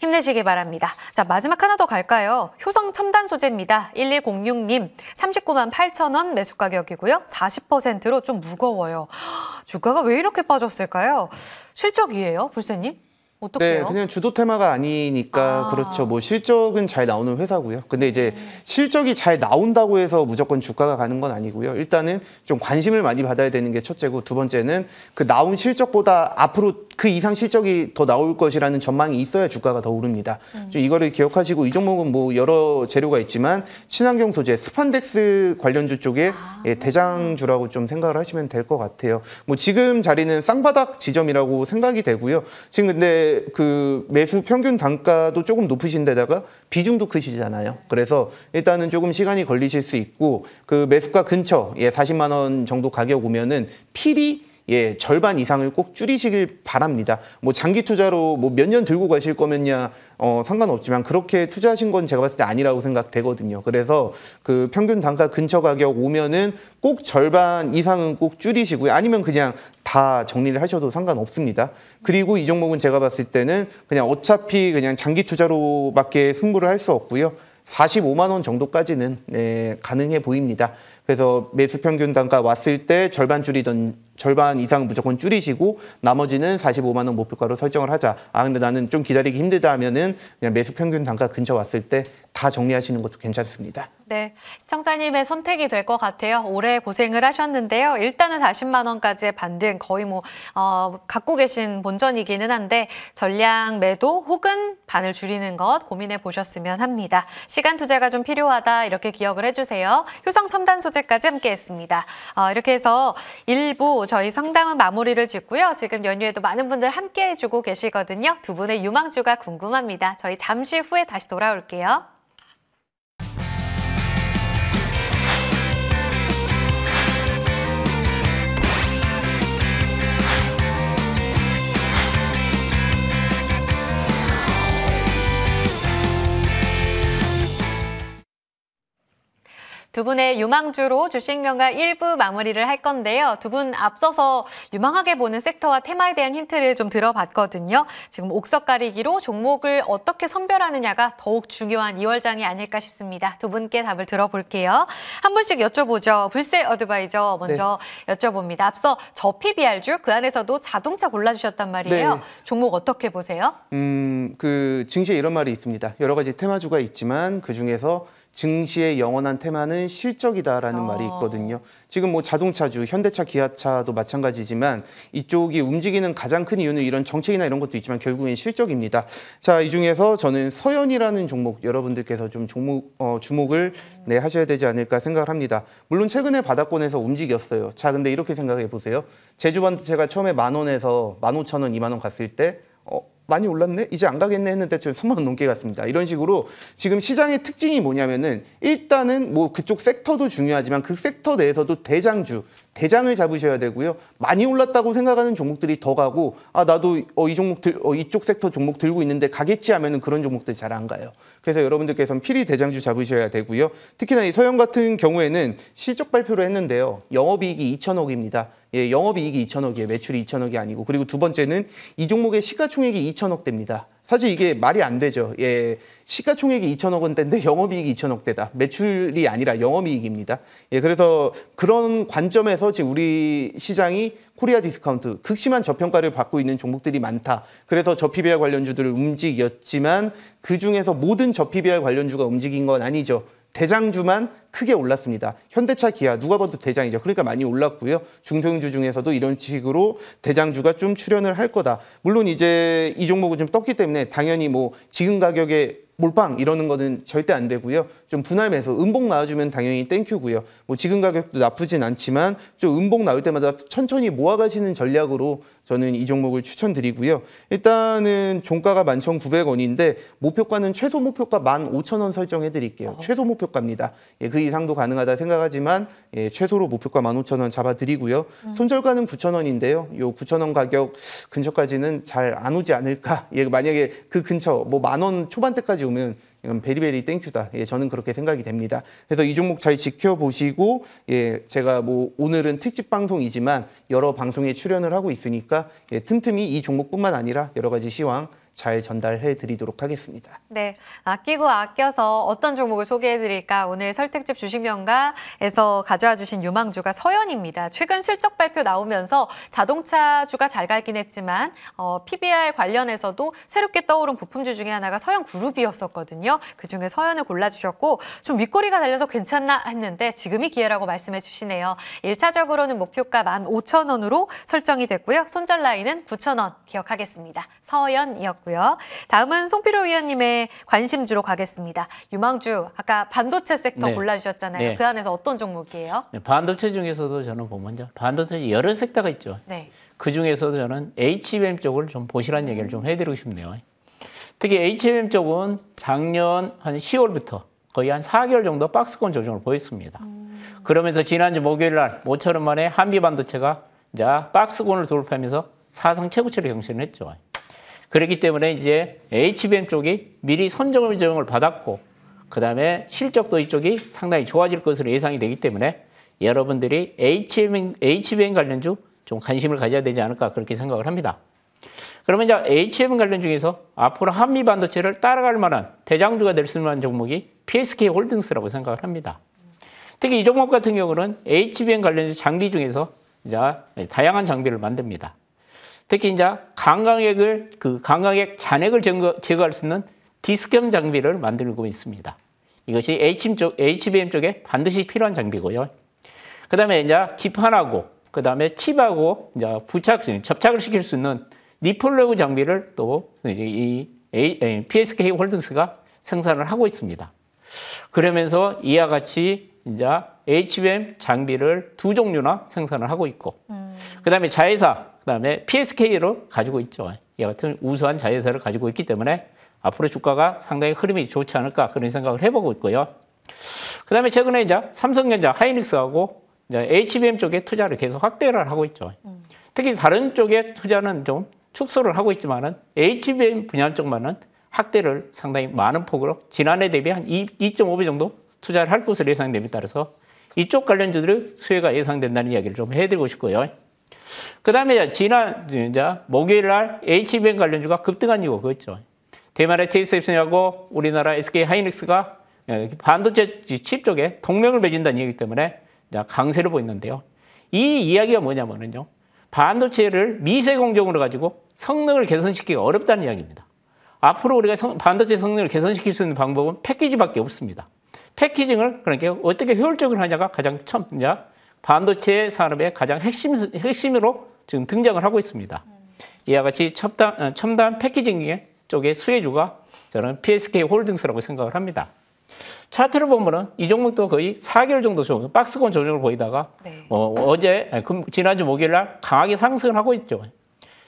힘내시기 바랍니다. 자, 마지막 하나 더 갈까요? 효성 첨단 소재입니다. 1106님, 39만 8천 원 매수 가격이고요. 40%로 좀 무거워요. 주가가 왜 이렇게 빠졌을까요? 실적이에요, 불세님? 어떻게요? 네, 그냥 주도 테마가 아니니까 아. 그렇죠. 뭐 실적은 잘 나오는 회사고요. 근데 이제 음. 실적이 잘 나온다고 해서 무조건 주가가 가는 건 아니고요. 일단은 좀 관심을 많이 받아야 되는 게 첫째고 두 번째는 그 나온 실적보다 앞으로 그 이상 실적이 더 나올 것이라는 전망이 있어야 주가가 더 오릅니다. 음. 좀 이거를 기억하시고 이 종목은 뭐 여러 재료가 있지만 친환경 소재 스판덱스 관련주 쪽에 아. 예, 대장주라고 좀 생각을 하시면 될 것 같아요. 뭐 지금 자리는 쌍바닥 지점이라고 생각이 되고요. 지금 근데 그 매수 평균 단가도 조금 높으신 데다가 비중도 크시잖아요. 그래서 일단은 조금 시간이 걸리실 수 있고 그 매수가 근처 예 40만 원 정도 가격 오면은 필이 예, 절반 이상을 꼭 줄이시길 바랍니다. 뭐 장기 투자로 뭐 몇 년 들고 가실 거면야 어, 상관없지만 그렇게 투자하신 건 제가 봤을 때 아니라고 생각되거든요. 그래서 그 평균 단가 근처 가격 오면은 꼭 절반 이상은 꼭 줄이시고요. 아니면 그냥 다 정리를 하셔도 상관없습니다. 그리고 이 종목은 제가 봤을 때는 그냥 어차피 그냥 장기 투자로밖에 승부를 할 수 없고요. 45만 원 정도까지는 네, 가능해 보입니다. 그래서 매수 평균 단가 왔을 때 절반 줄이던 절반 이상 무조건 줄이시고 나머지는 45만 원 목표가로 설정을 하자. 아 근데 나는 좀 기다리기 힘들다 하면은 그냥 매수 평균 단가 근처 왔을 때 다 정리하시는 것도 괜찮습니다. 네, 시청자님의 선택이 될 것 같아요. 올해 고생을 하셨는데요. 일단은 40만 원까지의 반등 거의 뭐 어, 갖고 계신 본전이기는 한데 전량 매도 혹은 반을 줄이는 것 고민해 보셨으면 합니다. 시간 투자가 좀 필요하다 이렇게 기억을 해주세요. 효성 첨단 소재까지 함께했습니다. 어, 이렇게 해서 일부 저희 성당은 마무리를 짓고요. 지금 연휴에도 많은 분들 함께 해주고 계시거든요. 두 분의 유망주가 궁금합니다. 저희 잠시 후에 다시 돌아올게요. 두 분의 유망주로 주식명가 1부 마무리를 할 건데요. 두 분 앞서서 유망하게 보는 섹터와 테마에 대한 힌트를 좀 들어봤거든요. 지금 옥석 가리기로 종목을 어떻게 선별하느냐가 더욱 중요한 2월장이 아닐까 싶습니다. 두 분께 답을 들어볼게요. 한 분씩 여쭤보죠. 불세 어드바이저 먼저 네. 여쭤봅니다. 앞서 저 PBR주 그 안에서도 자동차 골라주셨단 말이에요. 네. 종목 어떻게 보세요? 음, 그 증시에 이런 말이 있습니다. 여러 가지 테마주가 있지만 그 중에서 증시의 영원한 테마는 실적이다라는 아. 말이 있거든요. 지금 뭐 자동차주, 현대차, 기아차도 마찬가지지만 이쪽이 움직이는 가장 큰 이유는 이런 정책이나 이런 것도 있지만 결국엔 실적입니다. 자, 이 중에서 저는 서연이라는 종목 여러분들께서 좀 종목, 어, 주목을 네, 하셔야 되지 않을까 생각을 합니다. 물론 최근에 바닥권에서 움직였어요. 자, 근데 이렇게 생각해 보세요. 제주반 제가 처음에 만 원에서 만 오천 원, 이만 원 갔을 때 어, 많이 올랐네? 이제 안 가겠네 했는데 지금 3만 원 넘게 갔습니다. 이런 식으로 지금 시장의 특징이 뭐냐면은 일단은 뭐 그쪽 섹터도 중요하지만 그 섹터 내에서도 대장주, 대장을 잡으셔야 되고요. 많이 올랐다고 생각하는 종목들이 더 가고 아 나도 어, 이 종목 들, 어, 이쪽 섹터 종목 들고 있는데 가겠지 하면은 그런 종목들 잘 안 가요. 그래서 여러분들께서는 필히 대장주 잡으셔야 되고요. 특히나 이 서영 같은 경우에는 실적 발표를 했는데요. 영업이익이 2천억입니다. 예, 영업이익이 2천억이에요. 매출이 2천억이 아니고 그리고 두 번째는 이 종목의 시가총액이 2천억 됩니다. 사실 이게 말이 안 되죠. 예, 시가총액이 2천억 원대인데 영업이익이 2천억 대다. 매출이 아니라 영업이익입니다. 예, 그래서 그런 관점에서 지금 우리 시장이 코리아 디스카운트 극심한 저평가를 받고 있는 종목들이 많다. 그래서 저피비아 관련주들을 움직였지만 그 중에서 모든 저피비아 관련주가 움직인 건 아니죠. 대장주만 크게 올랐습니다. 현대차, 기아 누가 봐도 대장이죠. 그러니까 많이 올랐고요. 중소형주 중에서도 이런 식으로 대장주가 좀 출연을 할 거다. 물론 이제 이 종목은 좀 떴기 때문에 당연히 뭐 지금 가격에 몰빵 이러는 거는 절대 안 되고요. 좀 분할 매수 음봉 나와주면 당연히 땡큐고요. 뭐 지금 가격도 나쁘진 않지만 좀 음봉 나올 때마다 천천히 모아가시는 전략으로 저는 이 종목을 추천드리고요. 일단은 종가가 11,900원인데 목표가는 최소 목표가 15,000원 설정해 드릴게요. 어. 최소 목표가입니다. 예, 그 이상도 가능하다 생각하지만 예, 최소로 목표가 15,000원 잡아 드리고요. 음. 손절가는 9,000원인데요. 요 9,000원 가격 근처까지는 잘 안 오지 않을까. 예, 만약에 그 근처 뭐 만원 초반대까지 여기 오면 이건 베리베리 땡큐다. 예, 저는 그렇게 생각이 됩니다. 그래서 이 종목 잘 지켜보시고 예, 제가 뭐 오늘은 특집 방송이지만 여러 방송에 출연을 하고 있으니까 예, 틈틈이 이 종목뿐만 아니라 여러 가지 시황 잘 전달해 드리도록 하겠습니다. 네, 아끼고 아껴서 어떤 종목을 소개해 드릴까? 오늘 설특집 주식명가에서 가져와 주신 유망주가 서연입니다 최근 실적 발표 나오면서 자동차주가 잘 갈긴 했지만 어, PBR 관련해서도 새롭게 떠오른 부품주 중에 하나가 서연 그룹이었었거든요. 그중에 서연을 골라주셨고 좀 윗꼬리가 달려서 괜찮나 했는데 지금이 기회라고 말씀해 주시네요. 1차적으로는 목표가 15,000원으로 설정이 됐고요. 손절 라인은 9,000원 기억하겠습니다. 서연이었고 같고요. 다음은 송필호 위원님의 관심주로 가겠습니다. 유망주, 아까 반도체 섹터 네. 골라주셨잖아요. 네. 그 안에서 어떤 종목이에요? 네, 반도체 중에서도 저는 보면 반도체 여러 섹터가 있죠. 네. 그 중에서도 저는 HBM 쪽을 좀 보시라는 얘기를 좀 해드리고 싶네요. 특히 HBM 쪽은 작년 한 10월부터 거의 한 4개월 정도 박스권 조정을 보였습니다. 음. 그러면서 지난주 목요일 날 5천 원 만에 한비 반도체가 이제 박스권을 돌파하면서 사상 최고치를 경신 했죠. 그렇기 때문에 이제 HBM 쪽이 미리 선정을 적용을 받았고 그 다음에 실적도 이쪽이 상당히 좋아질 것으로 예상이 되기 때문에 여러분들이 HBM, HBM 관련주 좀 관심을 가져야 되지 않을까 그렇게 생각을 합니다. 그러면 이제 HBM 관련 중에서 앞으로 한미 반도체를 따라갈 만한 대장주가 될 수 있는 종목이 PSK 홀딩스라고 생각을 합니다. 특히 이 종목 같은 경우는 HBM 관련 장비 중에서 이제 다양한 장비를 만듭니다. 특히 이제 강강액을 그 강강액 잔액을 제거할 수 있는 디스겸 장비를 만들고 있습니다. 이것이 HBM 쪽, HBM 쪽에 반드시 필요한 장비고요. 그 다음에 이제 기판하고 그 다음에 칩하고 이제 부착, 접착을 시킬 수 있는 니플레브 장비를 또이 PSK 홀딩스가 생산을 하고 있습니다. 그러면서 이와 같이 이제 HBM 장비를 두 종류나 생산을 하고 있고, 음. 그 다음에 자회사 그다음에 PSK로 가지고 있죠. 예, 여하튼 우수한 자회사를 가지고 있기 때문에 앞으로 주가가 상당히 흐름이 좋지 않을까 그런 생각을 해보고 있고요. 그다음에 최근에 이제 삼성전자, 하이닉스하고 이제 HBM 쪽에 투자를 계속 확대를 하고 있죠. 음. 특히 다른 쪽에 투자는 좀 축소를 하고 있지만은 HBM 분야 쪽만은 확대를 상당히 많은 폭으로 지난해 대비 한 2.5배 정도 투자를 할 것으로 예상됩니다. 따라서 이쪽 관련주들의 수혜가 예상된다는 이야기를 좀 해드리고 싶고요. 그 다음에 지난 이제 목요일 날 HBN 관련주가 급등한 이유가 그거죠. 대만의 TSMC하고 우리나라 SK 하이닉스가 예, 반도체 칩 쪽에 동맹을 맺은다는 얘기 때문에 강세를 보이는데요. 이 이야기가 뭐냐면요. 반도체를 미세 공정으로 가지고 성능을 개선시키기 어렵다는 이야기입니다. 앞으로 우리가 성, 반도체 성능을 개선시킬 수 있는 방법은 패키지밖에 없습니다. 패키징을 그러니까 어떻게 효율적으로 하냐가 가장 첨자 반도체 산업의 가장 핵심, 핵심으로 지금 등장을 하고 있습니다. 이와 같이 첨단, 어, 첨단 패키징 쪽의 수혜주가 저는 PSK 홀딩스라고 생각을 합니다. 차트를 보면은 이 종목도 거의 4개월 정도 조정, 박스권 조정을 보이다가 네. 어, 제 지난주 목요일 날 강하게 상승을 하고 있죠.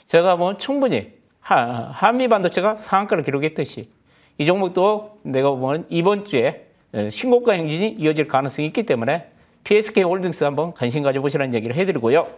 제가 뭐 충분히 한미 반도체가 상한가를 기록했듯이 이 종목도 내가 보면 이번 주에 신고가 행진이 이어질 가능성이 있기 때문에 PSK 홀딩스 한번 관심 가져보시라는 얘기를 해드리고요.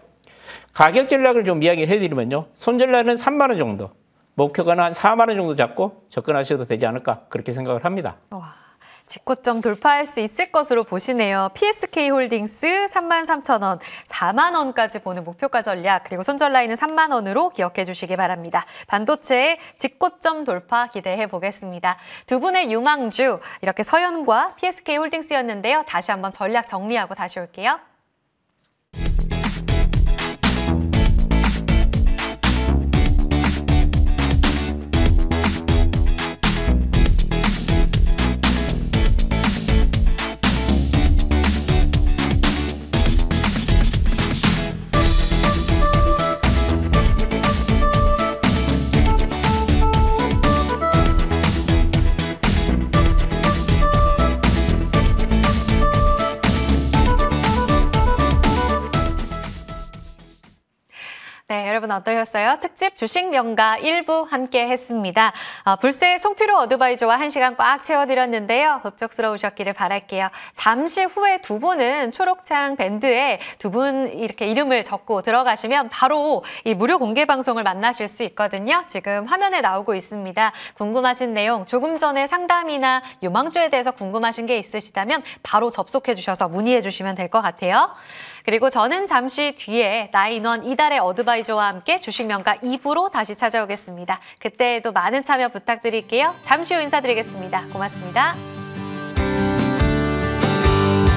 가격 전략을 좀 이야기해드리면요. 손절라는 3만 원 정도, 목표가는 한 4만 원 정도 잡고 접근하셔도 되지 않을까 그렇게 생각을 합니다. 와. 직고점 돌파할 수 있을 것으로 보시네요. PSK 홀딩스 3만 3천 원, 4만 원까지 보는 목표가 전략, 그리고 손절 라인은 3만 원으로 기억해 주시기 바랍니다. 반도체의 직고점 돌파 기대해 보겠습니다. 두 분의 유망주, 이렇게 서현과 PSK 홀딩스였는데요. 다시 한번 전략 정리하고 다시 올게요. 어떠셨어요? 특집 주식명가 1부 함께했습니다. 아, 어, 불세 송피로 어드바이저와 1시간 꽉 채워드렸는데요. 흡족스러우셨기를 바랄게요. 잠시 후에 두 분은 초록창 밴드에 두 분 이렇게 이름을 적고 들어가시면 바로 이 무료 공개 방송을 만나실 수 있거든요. 지금 화면에 나오고 있습니다. 궁금하신 내용 조금 전에 상담이나 유망주에 대해서 궁금하신 게 있으시다면 바로 접속해 주셔서 문의해 주시면 될 것 같아요. 그리고 저는 잠시 뒤에 나인원 이달의 어드바이저와 함께 주식명가 2부로 다시 찾아오겠습니다. 그때에도 많은 참여 부탁드릴게요. 잠시 후 인사드리겠습니다. 고맙습니다.